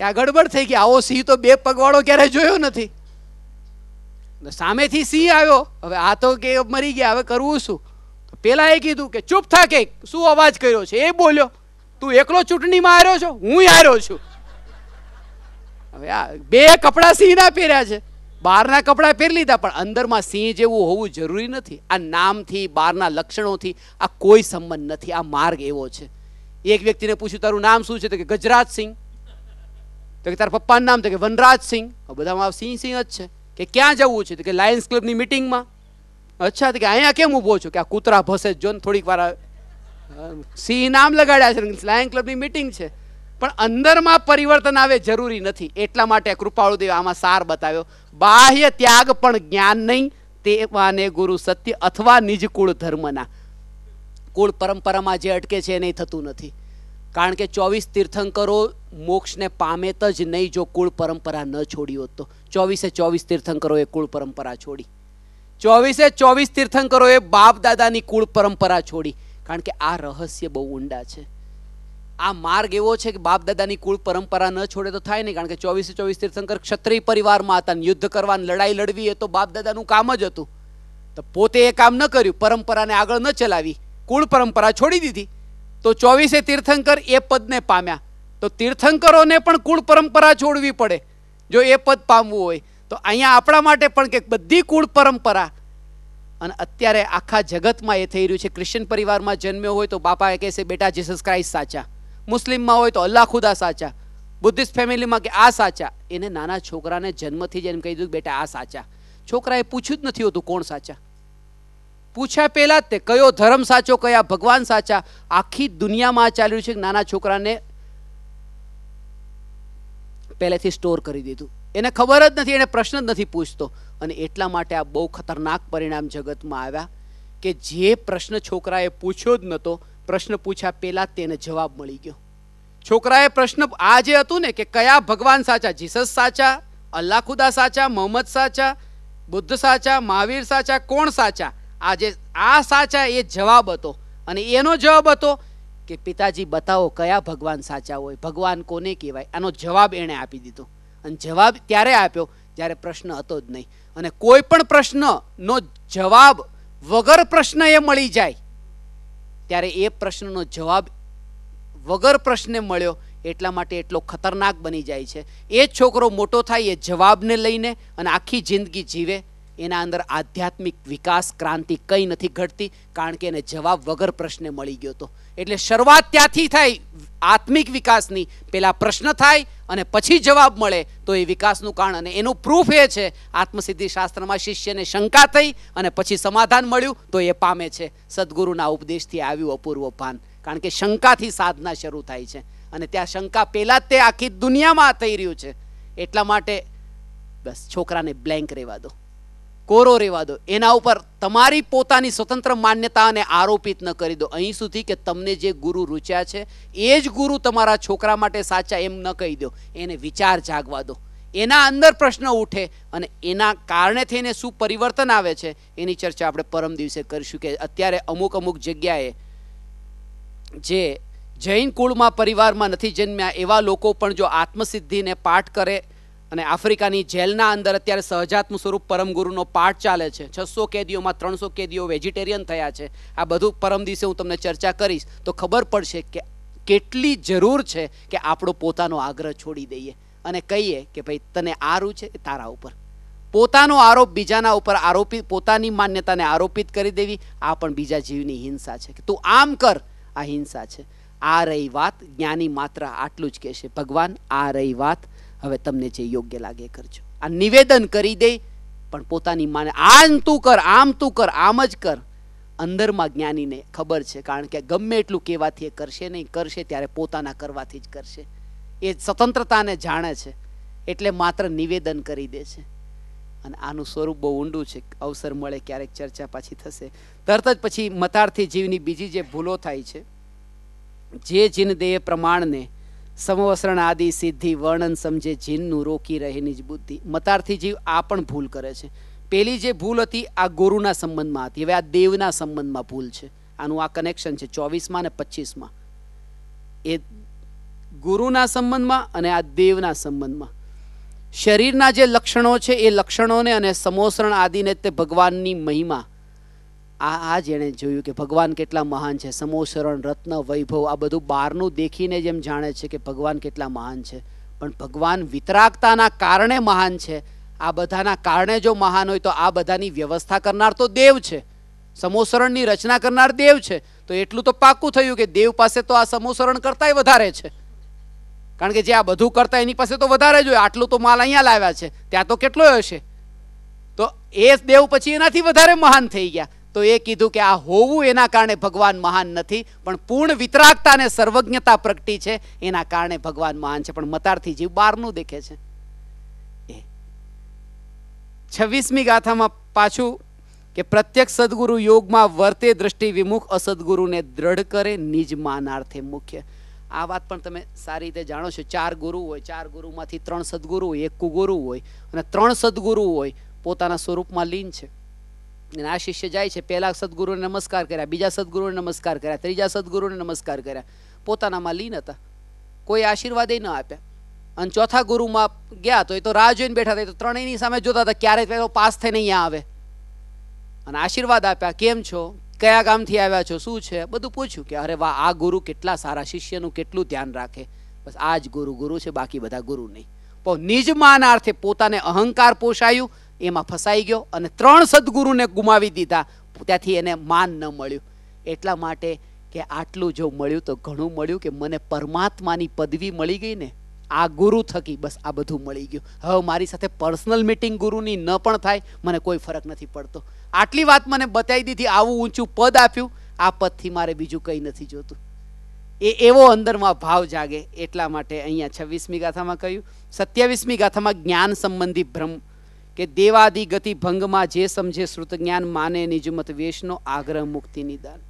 કે આ ગડબડ થઈ ગઈ આવો સિંહ તો બે પગવાળો ક્યારે જોયો નથી સામેથી સિંહ આવ્યો હવે આ તો કે મરી ગયા હવે કરવું શું પેલા એ કીધું કે ચૂપ થા કે શું અવાજ કર્યો છે એ બોલ્યો તું એકલો ચૂંટણીમાં હાર્યો છો હું હાર્યો છું હવે આ બે કપડાં સિંહના પહેર્યા છે બહારના કપડાં પહેરી લીધા પણ અંદરમાં સિંહ જેવું હોવું જરૂરી નથી આ નામથી બહારના લક્ષણોથી આ કોઈ સંબંધ નથી આ માર્ગ એવો છે એક વ્યક્તિને પૂછ્યું તારું નામ શું છે તો કે ગજરાજ સિંહ તો કે તારા પપ્પાનું નામ તો કે વનરાજસિંહ બધામાં સિંહ સિંહ જ છે કે ક્યાં જવું છે તો કે લાયન્સ ક્લબની મિટિંગમાં અચ્છા તો કે અહીંયા કેમ ઊભો છું કે આ કૂતરા ભસે જો ને થોડીક વાર સિંહ નામ લગાડ્યા છે લાયન ક્લબની મિટિંગ છે પણ અંદરમાં પરિવર્તન આવે જરૂરી નથી એટલા માટે કૃપાળુ દેવ આમાં સાર બતાવ્યો બાહ્ય ત્યાગ પણ જ્ઞાન નહીં તે માને ગુરુ સત્ય અથવા નિજ કુળ ધર્મના કુળ પરંપરામાં જે અટકે છે એ નહીં થતું નથી કારણ કે ચોવીસ તીર્થંકરો મોક્ષને પામેત જ નહીં જો કુળ પરંપરા ન છોડી હોત તો ચોવીસે ચોવીસ તીર્થંકરોએ કુળ પરંપરા છોડી ચોવીસે ચોવીસ તીર્થંકરોએ બાપ દાદાની કુળ પરંપરા છોડી કારણ કે આ રહસ્ય બહુ ઊંડા છે આ માર્ગ એવો છે કે બાપ દાદાની કુળ પરંપરા ન છોડે તો થાય નહીં કારણ કે ચોવીસે ચોવીસ તીર્થંકર ક્ષત્રિય પરિવારમાં હતા યુદ્ધ કરવા લડાઈ લડવી એ તો બાપ દાદાનું કામ જ હતું તો પોતે એ કામ ન કર્યું પરંપરાને આગળ ન ચલાવી કુળ પરંપરા છોડી દીધી તો ચોવીસે તીર્થંકર એ પદને પામ્યા તો તીર્થંકરોને પણ કુળ પરંપરા છોડવી પડે જો એ પદ પામવું હોય તો અહીંયા આપણા માટે પણ કે બધી કુળ પરંપરા અને અત્યારે આખા જગતમાં એ થઈ રહ્યું છે ક્રિશ્ચન પરિવારમાં જન્મ્યો હોય તો બાપા કહે છે બેટા જીસસ ક્રાઇસ્ટ સાચા મુસ્લિમમાં હોય તો અલ્લાહ ખુદા સાચા બુદ્ધિસ્ટ ફેમિલીમાં કે આ સાચા એને નાના છોકરાને જન્મથી જ એમ કહી દીધું બેટા આ સાચા છોકરાએ પૂછ્યું જ નથી હોતું કોણ સાચા પૂછ્યા પહેલાં તે કયો ધર્મ સાચો કયા ભગવાન સાચા આખી દુનિયામાં ચાલી રહ્યું છે નાના છોકરાને પહેલેથી સ્ટોર કરી દીધું એને ખબર જ નથી એને પ્રશ્ન જ નથી પૂછતો અને એટલા માટે આ બહુ ખતરનાક પરિણામ જગતમાં આવ્યા કે જે પ્રશ્ન છોકરાએ પૂછ્યો જ નહોતો પ્રશ્ન પૂછ્યા પહેલાં તેને જવાબ મળી ગયો છોકરાએ પ્રશ્ન આ જે હતું ને કે કયા ભગવાન સાચા જીસસ સાચા અલ્લાહ ખુદા સાચા મોહમ્મદ સાચા બુદ્ધ સાચા મહાવીર સાચા કોણ સાચા આ જે આ સાચા એ જવાબ હતો અને એનો જવાબ હતો કે પિતાજી બતાવો કયા ભગવાન સાચા હોય ભગવાન કોને કહેવાય આનો જવાબ એણે આપી દીધો અને જવાબ ત્યારે આપ્યો જ્યારે પ્રશ્ન હતો જ નહીં અને કોઈ પણ પ્રશ્નનો જવાબ વગર પ્રશ્ન એ મળી જાય ત્યારે એ પ્રશ્નનો જવાબ વગર પ્રશ્ને મળ્યો એટલા માટે એટલો ખતરનાક બની જાય છે એ છોકરો મોટો થાય એ જવાબને લઈને અને આખી જિંદગી જીવે એના અંદર આધ્યાત્મિક વિકાસ ક્રાંતિ કંઈ નથી ઘટતી કારણ કે એને જવાબ વગર પ્રશ્ને મળી ગયો હતો એટલે શરૂઆત ત્યાંથી થાય આત્મિક વિકાસની પહેલાં પ્રશ્ન થાય અને પછી જવાબ મળે તો એ વિકાસનું કારણ અને એનું પ્રૂફ એ છે આત્મસિદ્ધિ શાસ્ત્રમાં શિષ્યને શંકા થઈ અને પછી સમાધાન મળ્યું તો એ પામે છે સદગુરુના ઉપદેશથી આવ્યું અપૂર્વ ભાન કારણ કે શંકાથી સાધના શરૂ થાય છે અને ત્યાં શંકા પહેલાં તે આખી દુનિયામાં થઈ રહ્યું છે એટલા માટે બસ છોકરાને બ્લેન્ક રહેવા દો કોરો રહેવા દો એના ઉપર તમારી પોતાની સ્વતંત્ર માન્યતાને આરોપિત ન કરી દો અહીં સુધી કે તમને જે ગુરુ રૂચ્યા છે એ જ ગુરુ તમારા છોકરા માટે સાચા એમ ન કહી દો એને વિચાર જાગવા દો એના અંદર પ્રશ્ન ઉઠે અને એના કારણે થઈને શું પરિવર્તન આવે છે એની ચર્ચા આપણે પરમ દિવસે કરીશું કે અત્યારે અમુક અમુક જગ્યાએ જે જૈન કુળમાં પરિવારમાં નથી જન્મ્યા એવા લોકો પણ જો આત્મસિદ્ધિને પાઠ કરે અને આફ્રિકાની જેલના અંદર અત્યારે સહજાત્મ સ્વરૂપ પરમગુરુનો પાઠ ચાલે છે છસો કેદીઓમાં ત્રણસો કેદીઓ વેજીટેરિયન થયા છે આ બધું પરમ દિવસે હું તમને ચર્ચા કરીશ તો ખબર પડશે કે કેટલી જરૂર છે કે આપણો પોતાનો આગ્રહ છોડી દઈએ અને કહીએ કે ભાઈ તને આ રૂ છે તારા ઉપર પોતાનો આરોપ બીજાના ઉપર આરોપી પોતાની માન્યતાને આરોપિત કરી દેવી આ પણ બીજા જીવની હિંસા છે કે તું આમ કર આ હિંસા છે આ રહી વાત જ્ઞાની માત્ર આટલું જ કહેશે ભગવાન આ રહી વાત હવે તમને જે યોગ્ય લાગે કરજો આ નિવેદન કરી દે પણ પોતાની માને આમ તું કર આમ તું કર આમ જ કર અંદરમાં જ્ઞાનીને ખબર છે કારણ કે ગમે એટલું કહેવાથી એ કરશે નહીં કરશે ત્યારે પોતાના કરવાથી જ કરશે એ સ્વતંત્રતાને જાણે છે એટલે માત્ર નિવેદન કરી દે છે અને આનું સ્વરૂપ બહુ ઊંડું છે અવસર મળે ક્યારેક ચર્ચા પાછી થશે તરત જ પછી મતાર્થી જીવની બીજી જે ભૂલો થાય છે જે જીન દેહ પ્રમાણને સમવસરણ આદિ સિદ્ધિ વર્ણન સમજે જીનનું રોકી રહેની જ બુદ્ધિ મતાર્થી જીવ આ પણ ભૂલ કરે છે પેલી જે ભૂલ હતી આ ગુરુના સંબંધમાં હતી હવે આ દેવના સંબંધમાં ભૂલ છે આનું આ કનેક્શન છે ચોવીસમાં અને પચીસમાં એ ગુરુના સંબંધમાં અને આ દેવના સંબંધમાં શરીરના જે લક્ષણો છે એ લક્ષણોને અને સમોસરણ આદિને તે ભગવાનની મહિમા આ આ જેણે જોયું કે ભગવાન કેટલા મહાન છે સમોસરણ રત્ન વૈભવ આ બધું બહારનું દેખીને જેમ જાણે છે કે ભગવાન કેટલા મહાન છે પણ ભગવાન વિતરાગતાના કારણે મહાન છે આ બધાના કારણે જો મહાન હોય તો આ બધાની વ્યવસ્થા કરનાર તો દેવ છે સમોસરણની રચના કરનાર દેવ છે તો એટલું તો પાક્કું થયું કે દેવ પાસે તો આ સમોસરણ કરતાંય વધારે છે કારણ કે જે આ બધું કરતા એની પાસે તો વધારે જોઈએ આટલું તો માલ અહીંયા લાવ્યા છે ત્યાં તો કેટલો હશે તો એ દેવ પછી એનાથી વધારે મહાન થઈ ગયા તો એ કીધું કે આ હોવું એના કારણે ભગવાન મહાન નથી પણ પૂર્ણ વિતરાગતા અને સર્વજ્ઞતા પ્રગટી છે એના કારણે ભગવાન મહાન છે પણ મતારથી જીવ બહારનું દેખે છે એ છવ્વીસમી ગાથામાં પાછું કે પ્રત્યક્ષ સદગુરુ યોગમાં વર્તે દ્રષ્ટિ વિમુખ અસદગુરુને દ્રઢ કરે નિજ માનાર્થે મુખ્ય આ વાત પણ તમે સારી રીતે જાણો છો ચાર ગુરુ હોય ચાર ગુરુમાંથી ત્રણ સદગુરુ હોય એક કુગુરુ હોય અને ત્રણ સદગુરુ હોય પોતાના સ્વરૂપમાં લીન છે આ શિષ્ય જાય છે પહેલાં સદગુરુને નમસ્કાર કર્યા બીજા સદગુરુને નમસ્કાર કર્યા ત્રીજા સદગુરુને નમસ્કાર કર્યા પોતાનામાં લીન હતા કોઈ આશીર્વાદ ન આપ્યા અને ચોથા ગુરુમાં ગયા તો એ તો રાહ જોઈને બેઠા તો ત્રણેયની સામે જોતા હતા ક્યારે પેલો પાસ થઈને અહીંયા આવે અને આશીર્વાદ આપ્યા કેમ છો કયા ગામથી આવ્યા છો શું છે બધું પૂછ્યું કે અરે વાહ આ ગુરુ કેટલા સારા શિષ્યનું કેટલું ધ્યાન રાખે બસ આ જ ગુરુ ગુરુ છે બાકી બધા ગુરુ નહીં પણ નિજ પોતાને અહંકાર પોષાયું એમાં ફસાઈ ગયો અને ત્રણ સદગુરુને ગુમાવી દીધા ત્યાંથી એને માન ન મળ્યું એટલા માટે કે આટલું જો મળ્યું તો ઘણું મળ્યું કે મને પરમાત્માની પદવી મળી ગઈ ને આ ગુરુ થકી બસ આ બધું મળી ગયું હવે મારી સાથે પર્સનલ મિટિંગ ગુરુની ન પણ થાય મને કોઈ ફરક નથી પડતો આટલી વાત મને બતાવી દીધી આવું ઊંચું પદ આપ્યું આ પદથી મારે બીજું કંઈ નથી જોતું એ એવો અંદરમાં ભાવ જાગે એટલા માટે અહીંયા છવ્વીસમી ગાથામાં કહ્યું સત્યાવીસમી ગાથામાં જ્ઞાન સંબંધી ભ્રમ કે દેવાદી ગતિ ભંગમાં જે સમજે શ્રુત જ્ઞાન માને નિજમત વેશનો આગ્રહ મુક્તિ નિદાન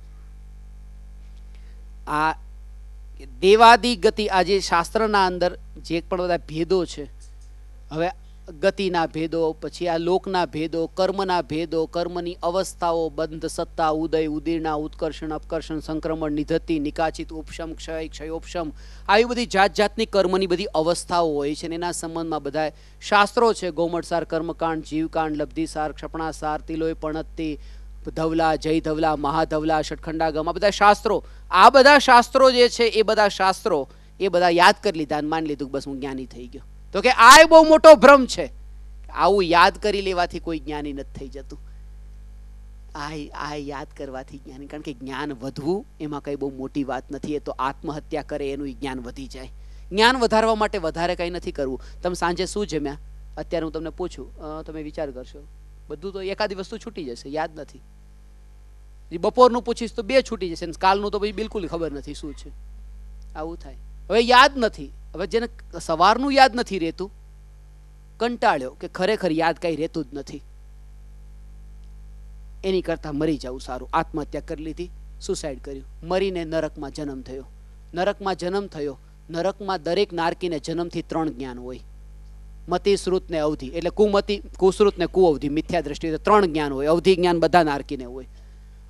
આ દેવાદિ ગતિ આજે શાસ્ત્રના અંદર જે પણ બધા ભેદો છે હવે ગતિના ભેદો પછી આ લોકના ભેદો કર્મના ભેદો કર્મની અવસ્થાઓ બંધ સત્તા ઉદય ઉદીરના ઉત્કર્ષણ અપકર્ષણ સંક્રમણ નિધતિ નિકાચિત ઉપશમ ક્ષય ક્ષયોપશમ આવી બધી જાત જાતની કર્મની બધી અવસ્થાઓ હોય છે અને એના સંબંધમાં બધા શાસ્ત્રો છે ગૌમટસાર કર્મકાંડ જીવકાંડ લબ્ધિસાર ક્ષપણાસાર તિલોય પણત્તિ ધવલા જય ધવલા મહાધવલા ષટખંડાગમ આ બધા શાસ્ત્રો આ બધા શાસ્ત્રો જે છે એ બધા શાસ્ત્રો એ બધા યાદ કરી લીધા માની લીધું બસ હું જ્ઞાની થઈ ગયો તો કે આ બહુ મોટો ભ્રમ છે આવું યાદ કરી લેવાથી કોઈ જ્ઞાની નથી થઈ જતું આ આ યાદ કરવાથી જ્ઞાની કારણ કે જ્ઞાન વધવું એમાં કંઈ બહુ મોટી વાત નથી એ તો આત્મહત્યા કરે એનું જ્ઞાન વધી જાય જ્ઞાન વધારવા માટે વધારે કંઈ નથી કરવું તમે સાંજે શું જમ્યા અત્યારે હું તમને પૂછું તમે વિચાર કરશો બધું તો એકાદી વસ્તુ છૂટી જશે યાદ નથી બપોરનું પૂછીશ તો બે છૂટી જશે કાલનું તો પછી બિલકુલ ખબર નથી શું છે આવું થાય હવે યાદ નથી હવે જેને સવારનું યાદ નથી રહેતું કંટાળ્યો કે ખરેખર યાદ કાંઈ રહેતું જ નથી એની કરતાં મરી જવું સારું આત્મહત્યા કરી લીધી સુસાઇડ કર્યું મરીને નરકમાં જન્મ થયો નરકમાં જન્મ થયો નરકમાં દરેક નારકીને જન્મથી ત્રણ જ્ઞાન હોય મતિ શ્રુત ને અવધિ એટલે કુમતિ કુશ્રુત ને કુઅવધિ મિથ્યા દ્રષ્ટિ ત્રણ જ્ઞાન હોય અવધિ જ્ઞાન બધા નારકીને હોય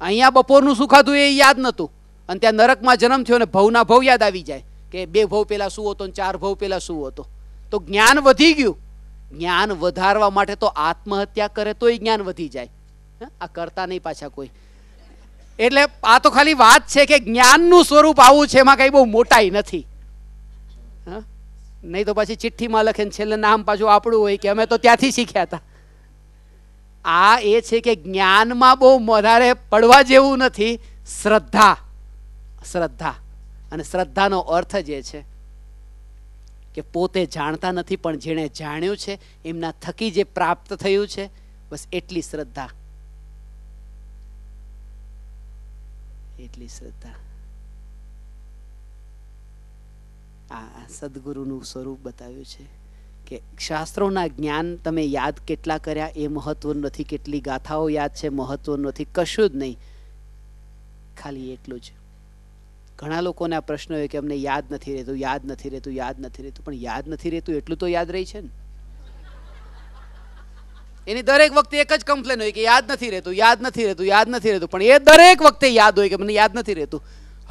અહીંયા બપોરનું શું એ યાદ નહોતું અને ત્યાં નરકમાં જન્મ થયો ને ભવના ભવ યાદ આવી જાય કે બે ભવ પહેલાં શું હતો ને ચાર ભવ પહેલાં શું હતો તો જ્ઞાન વધી ગયું જ્ઞાન વધારવા માટે તો આત્મહત્યા કરે તોય જ્ઞાન વધી જાય આ કરતા નહીં પાછા કોઈ એટલે આ તો ખાલી વાત છે કે જ્ઞાનનું સ્વરૂપ આવું છે એમાં કંઈ બહુ મોટાઈ નથી નહીં તો પછી ચિઠ્ઠીમાં લખે ને છેલ્લે નામ પાછું આપણું હોય કે અમે તો ત્યાંથી શીખ્યા હતા આ એ છે કે જ્ઞાનમાં બહુ વધારે પડવા જેવું નથી શ્રદ્ધા શ્રદ્ધા અને શ્રદ્ધાનો અર્થ જ એ છે કે પોતે જાણતા નથી પણ જેણે જાણ્યું છે એમના થકી જે પ્રાપ્ત થયું છે બસ એટલી શ્રદ્ધા એટલી શ્રદ્ધા આ સદગુરુનું સ્વરૂપ બતાવ્યું છે કે શાસ્ત્રોના જ્ઞાન તમે યાદ કેટલા કર્યા એ મહત્વનું નથી કેટલી ગાથાઓ યાદ છે મહત્વનું નથી કશું જ નહીં ખાલી એટલું જ ઘણા લોકોના આ પ્રશ્ન હોય કે અમને યાદ નથી રહેતું યાદ નથી રહેતું યાદ નથી રહેતું પણ યાદ નથી રહેતું એટલું તો યાદ રહી છે ને એની દરેક વખતે એક જ કમ્પ્લેન હોય કે યાદ નથી રહેતું યાદ નથી રહેતું યાદ નથી રહેતું પણ એ દરેક વખતે યાદ હોય કે મને યાદ નથી રહેતું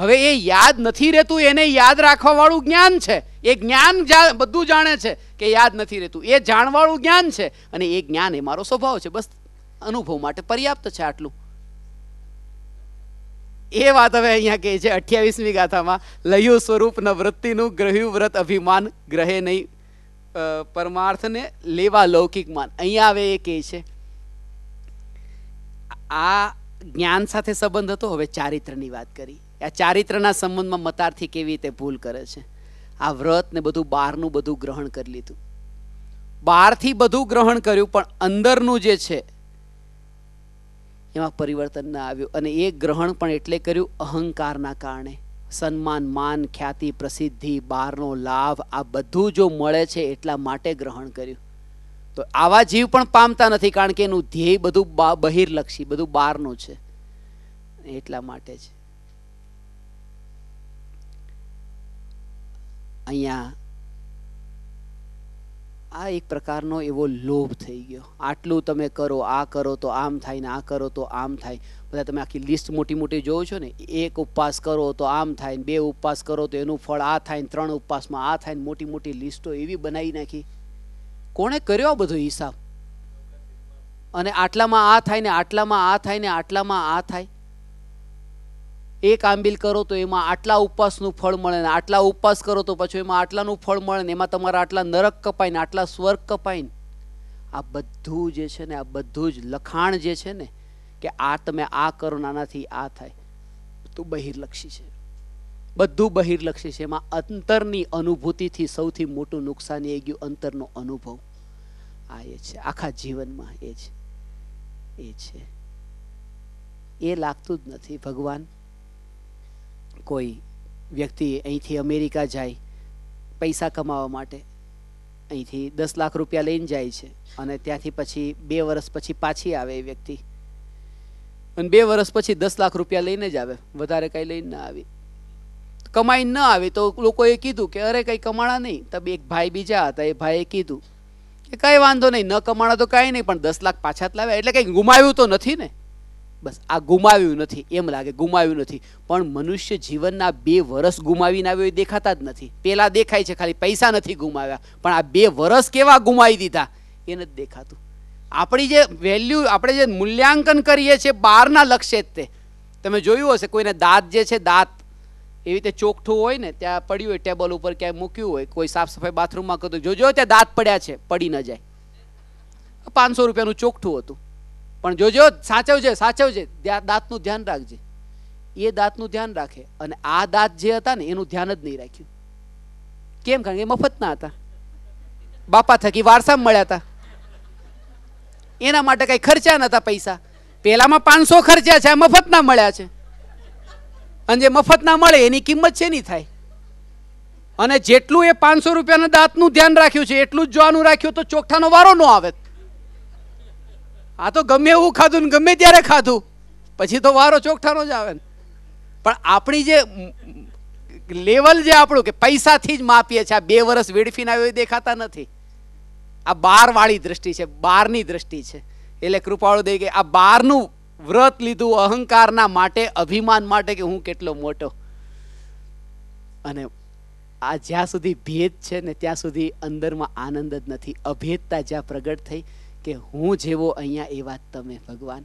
હવે એ યાદ નથી રહેતું એને યાદ રાખવાવાળું જ્ઞાન છે એ જ્ઞાન બધું જાણે છે કે યાદ નથી રહેતું એ જાણવાળું જ્ઞાન છે અને એ જ્ઞાન એ મારો સ્વભાવ છે બસ અનુભવ માટે પર્યાપ્ત છે આટલું એ વાત હવે અહીંયા કહે છે અઠ્યાવીસમી ગાથામાં લયું સ્વરૂપ ન વૃત્તિનું ગ્રહ્યું વ્રત અભિમાન ગ્રહે નહીં પરમાર્થને લેવા લૌકિક માન અહીંયા હવે એ કહે છે આ જ્ઞાન સાથે સંબંધ હતો હવે ચારિત્રની વાત કરી આ ચારિત્રના સંબંધમાં મતારથી કેવી રીતે ભૂલ કરે છે આ વ્રત ને બધું બહારનું બધું ગ્રહણ કરી લીધું બહારથી બધું ગ્રહણ કર્યું પણ અંદરનું જે છે એમાં પરિવર્તન ના આવ્યું અને એ ગ્રહણ પણ એટલે કર્યું અહંકારના કારણે સન્માન માન ખ્યાતિ પ્રસિદ્ધિ બહારનો લાભ આ બધું જો મળે છે એટલા માટે ગ્રહણ કર્યું તો આવા જીવ પણ પામતા નથી કારણ કે એનું ધ્યેય બધું બહિર્લક્ષી બધું બહારનું છે એટલા માટે છે અહીંયા આ એક પ્રકારનો એવો લોભ થઈ ગયો આટલું તમે કરો આ કરો તો આમ થાય ને આ કરો તો આમ થાય બધા તમે આખી લિસ્ટ મોટી મોટી જોવો છો ને એક ઉપવાસ કરો તો આમ થાય ને બે ઉપવાસ કરો તો એનું ફળ આ થાય ને ત્રણ ઉપવાસમાં આ થાય ને મોટી મોટી લિસ્ટો એવી બનાવી નાખી કોણે કર્યો બધો હિસાબ અને આટલામાં આ થાય ને આટલામાં આ થાય ને આટલામાં આ થાય એક આંબીલ કરો તો એમાં આટલા ઉપવાસનું ફળ મળે ને આટલા ઉપવાસ કરો તો પછી એમાં આટલાનું ફળ મળે ને એમાં તમારા આટલા નરક કપાઈને આટલા સ્વર્ગ કપાઈને આ બધું જે છે ને આ બધું જ લખાણ જે છે ને કે આ તમે આ કરો નાનાથી આ થાય તો બહિર્લક્ષી છે બધું બહિર્લક્ષી છે એમાં અંતરની અનુભૂતિથી સૌથી મોટું નુકસાન એ ગયું અંતરનો અનુભવ આ એ છે આખા જીવનમાં એ છે એ છે એ લાગતું જ નથી ભગવાન કોઈ વ્યક્તિ અહીંથી અમેરિકા જાય પૈસા કમાવા માટે અહીંથી દસ લાખ રૂપિયા લઈને જાય છે અને ત્યાંથી પછી બે વર્ષ પછી પાછી આવે એ વ્યક્તિ અને બે વર્ષ પછી દસ લાખ રૂપિયા લઈને જ આવે વધારે કંઈ લઈને ના આવી કમાઈને ન આવે તો લોકોએ કીધું કે અરે કંઈ કમાણા નહીં તબ એક ભાઈ બીજા હતા એ ભાઈએ કીધું કે કંઈ વાંધો નહીં ન કમાણા તો કાંઈ નહીં પણ દસ લાખ પાછા જ લાવ્યા એટલે કંઈ ગુમાવ્યું તો નથી ને બસ આ ગુમાવ્યું નથી એમ લાગે ગુમાવ્યું નથી પણ મનુષ્ય જીવનના બે વરસ ગુમાવીને આવ્યો એ દેખાતા જ નથી પહેલાં દેખાય છે ખાલી પૈસા નથી ગુમાવ્યા પણ આ બે વરસ કેવા ગુમાવી દીધા એ નથી દેખાતું આપણી જે વેલ્યુ આપણે જે મૂલ્યાંકન કરીએ છીએ બહારના લક્ષ્ય તે તમે જોયું હશે કોઈને દાંત જે છે દાંત એવી રીતે ચોકઠું હોય ને ત્યાં પડ્યું હોય ટેબલ ઉપર ક્યાંય મૂક્યું હોય કોઈ સાફ સફાઈ બાથરૂમમાં કરતું જોજો ત્યાં દાંત પડ્યા છે પડી ન જાય પાંચસો રૂપિયાનું ચોખ્ઠું હતું પણ જોજો સાચવજે સાચવજે દાંતનું ધ્યાન રાખજે એ દાંતનું ધ્યાન રાખે અને આ દાંત જે હતા ને એનું ધ્યાન જ નહીં રાખ્યું કેમ કારણ કે મફતના હતા બાપા થકી વારસામાં મળ્યા હતા એના માટે કઈ ખર્ચા નતા પૈસા પેલામાં પાંચસો ખર્ચ્યા છે મફતના મળ્યા છે અને જે મફત ના મળે એની કિંમત છે નહીં થાય અને જેટલું એ પાંચસો રૂપિયાના દાંતનું ધ્યાન રાખ્યું છે એટલું જ જોવાનું રાખ્યું તો ચોખાનો વારો ન આવે આ તો ગમે એવું ખાધું ને ગમે ત્યારે ખાધું પછી તો વારો ચોકઠાનો જ આવે ને પણ આપણી જે લેવલ જે આપણું કે પૈસાથી જ માપીએ છીએ આ બે વર્ષ વેડફીને આવ્યો દેખાતા નથી આ બારવાળી દ્રષ્ટિ છે બારની દ્રષ્ટિ છે એટલે કૃપાળુ દઈ ગઈ આ બારનું વ્રત લીધું અહંકારના માટે અભિમાન માટે કે હું કેટલો મોટો અને આ જ્યાં સુધી ભેદ છે ને ત્યાં સુધી અંદરમાં આનંદ જ નથી અભેદતા જ્યાં પ્રગટ થઈ કે હું જેવો અહીંયા એ વાત તમે ભગવાન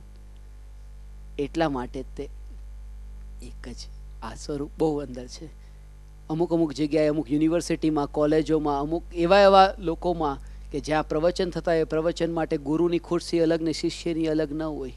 એટલા માટે તે એક જ આ સ્વરૂપ બહુ અંદર છે અમુક અમુક જગ્યાએ અમુક યુનિવર્સિટીમાં કોલેજોમાં અમુક એવા એવા લોકોમાં કે જ્યાં પ્રવચન થતા એ પ્રવચન માટે ગુરુની ખુરશી અલગ ને શિષ્યની અલગ ન હોય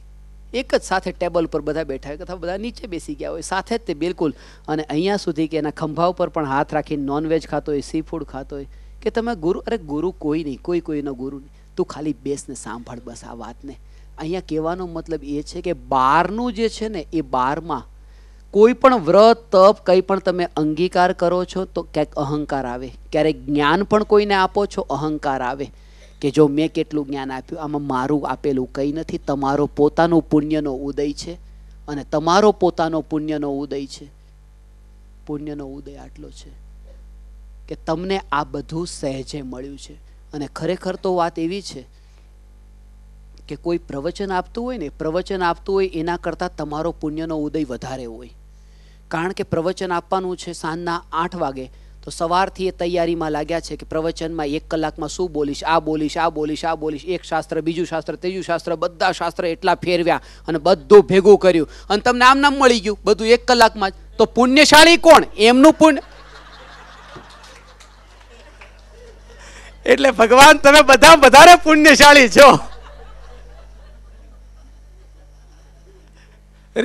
એક જ સાથે ટેબલ પર બધા બેઠા હોય અથવા બધા નીચે બેસી ગયા હોય સાથે જ તે બિલકુલ અને અહીંયા સુધી કે એના ખંભા ઉપર પણ હાથ રાખીને નોનવેજ ખાતો હોય સી ફૂડ ખાતો હોય કે તમે ગુરુ અરે ગુરુ કોઈ નહીં કોઈ કોઈનો ગુરુ નહીં તું ખાલી બેસને સાંભળ બસ આ વાતને અહીંયા કહેવાનો મતલબ એ છે કે બારનું જે છે ને એ બારમાં કોઈ પણ વ્રત તપ કંઈ પણ તમે અંગીકાર કરો છો તો ક્યાંક અહંકાર આવે ક્યારેક જ્ઞાન પણ કોઈને આપો છો અહંકાર આવે કે જો મેં કેટલું જ્ઞાન આપ્યું આમાં મારું આપેલું કંઈ નથી તમારો પોતાનો પુણ્યનો ઉદય છે અને તમારો પોતાનો પુણ્યનો ઉદય છે પુણ્યનો ઉદય આટલો છે કે તમને આ બધું સહેજે મળ્યું છે અને ખરેખર તો વાત એવી છે કે કોઈ પ્રવચન આપતું હોય ને પ્રવચન આપતું હોય એના કરતાં તમારો પુણ્યનો ઉદય વધારે હોય કારણ કે પ્રવચન આપવાનું છે સાંજના આઠ વાગે તો સવારથી એ તૈયારીમાં લાગ્યા છે કે પ્રવચનમાં એક કલાકમાં શું બોલીશ આ બોલીશ આ બોલીશ આ બોલીશ એક શાસ્ત્ર બીજું શાસ્ત્ર ત્રીજું શાસ્ત્ર બધા શાસ્ત્ર એટલા ફેરવ્યા અને બધું ભેગું કર્યું અને તમને આમ નામ મળી ગયું બધું એક કલાકમાં જ તો પુણ્યશાળી કોણ એમનું પુણ્ય એટલે ભગવાન તમે બધા વધારે પુણ્યશાળી છો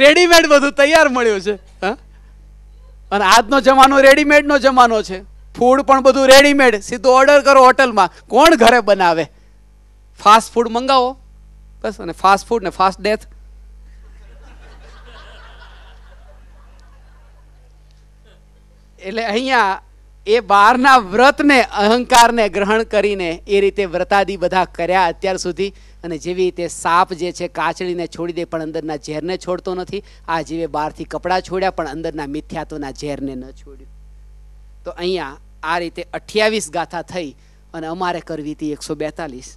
રેડીમેડ બધું તૈયાર મળ્યું છે અને આજનો જમાનો રેડીમેડનો જમાનો છે ફૂડ પણ બધું રેડીમેડ સીધું ઓર્ડર કરો હોટલમાં કોણ ઘરે બનાવે ફાસ્ટ ફૂડ મંગાવો બસ અને ફાસ્ટ ફૂડ ને ફાસ્ટ ડેથ એટલે અહીંયા એ બહારના વ્રતને અહંકારને ગ્રહણ કરીને એ રીતે વ્રતાદી બધા કર્યા અત્યાર સુધી અને જેવી રીતે સાપ જે છે કાચળીને છોડી દે પણ અંદરના ઝેરને છોડતો નથી આ જીવે બહારથી કપડાં છોડ્યા પણ અંદરના મિથ્યાત્વના ઝેરને ન છોડ્યું તો અહીંયા આ રીતે અઠ્યાવીસ ગાથા થઈ અને અમારે કરવી હતી એકસો બેતાલીસ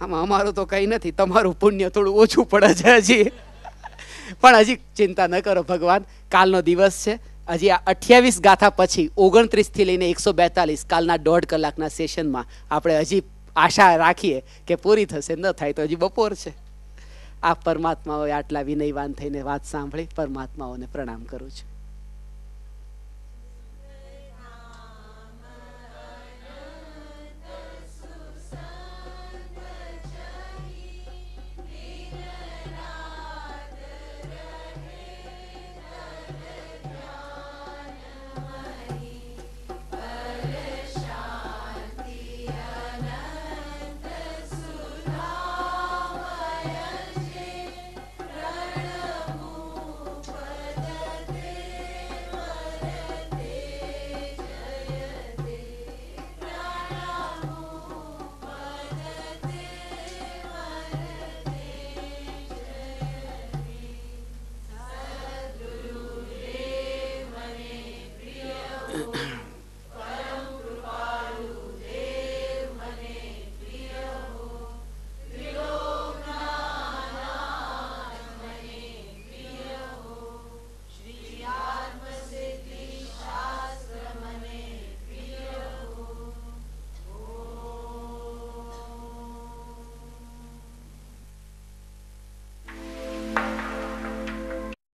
આમાં અમારું તો કંઈ નથી તમારું પુણ્ય થોડું ઓછું પડે છે હજી પણ હજી ચિંતા ન કરો ભગવાન કાલનો દિવસ છે હજી આ અઠ્યાવીસ ગાથા પછી ઓગણત્રીસથી લઈને એકસો બેતાલીસ કાલના દોઢ કલાકના સેશનમાં આપણે હજી આશા રાખીએ કે પૂરી થશે ન થાય તો હજી બપોર છે આ પરમાત્માઓએ આટલા વિનયવાન થઈને વાત સાંભળી પરમાત્માઓને પ્રણામ કરું છું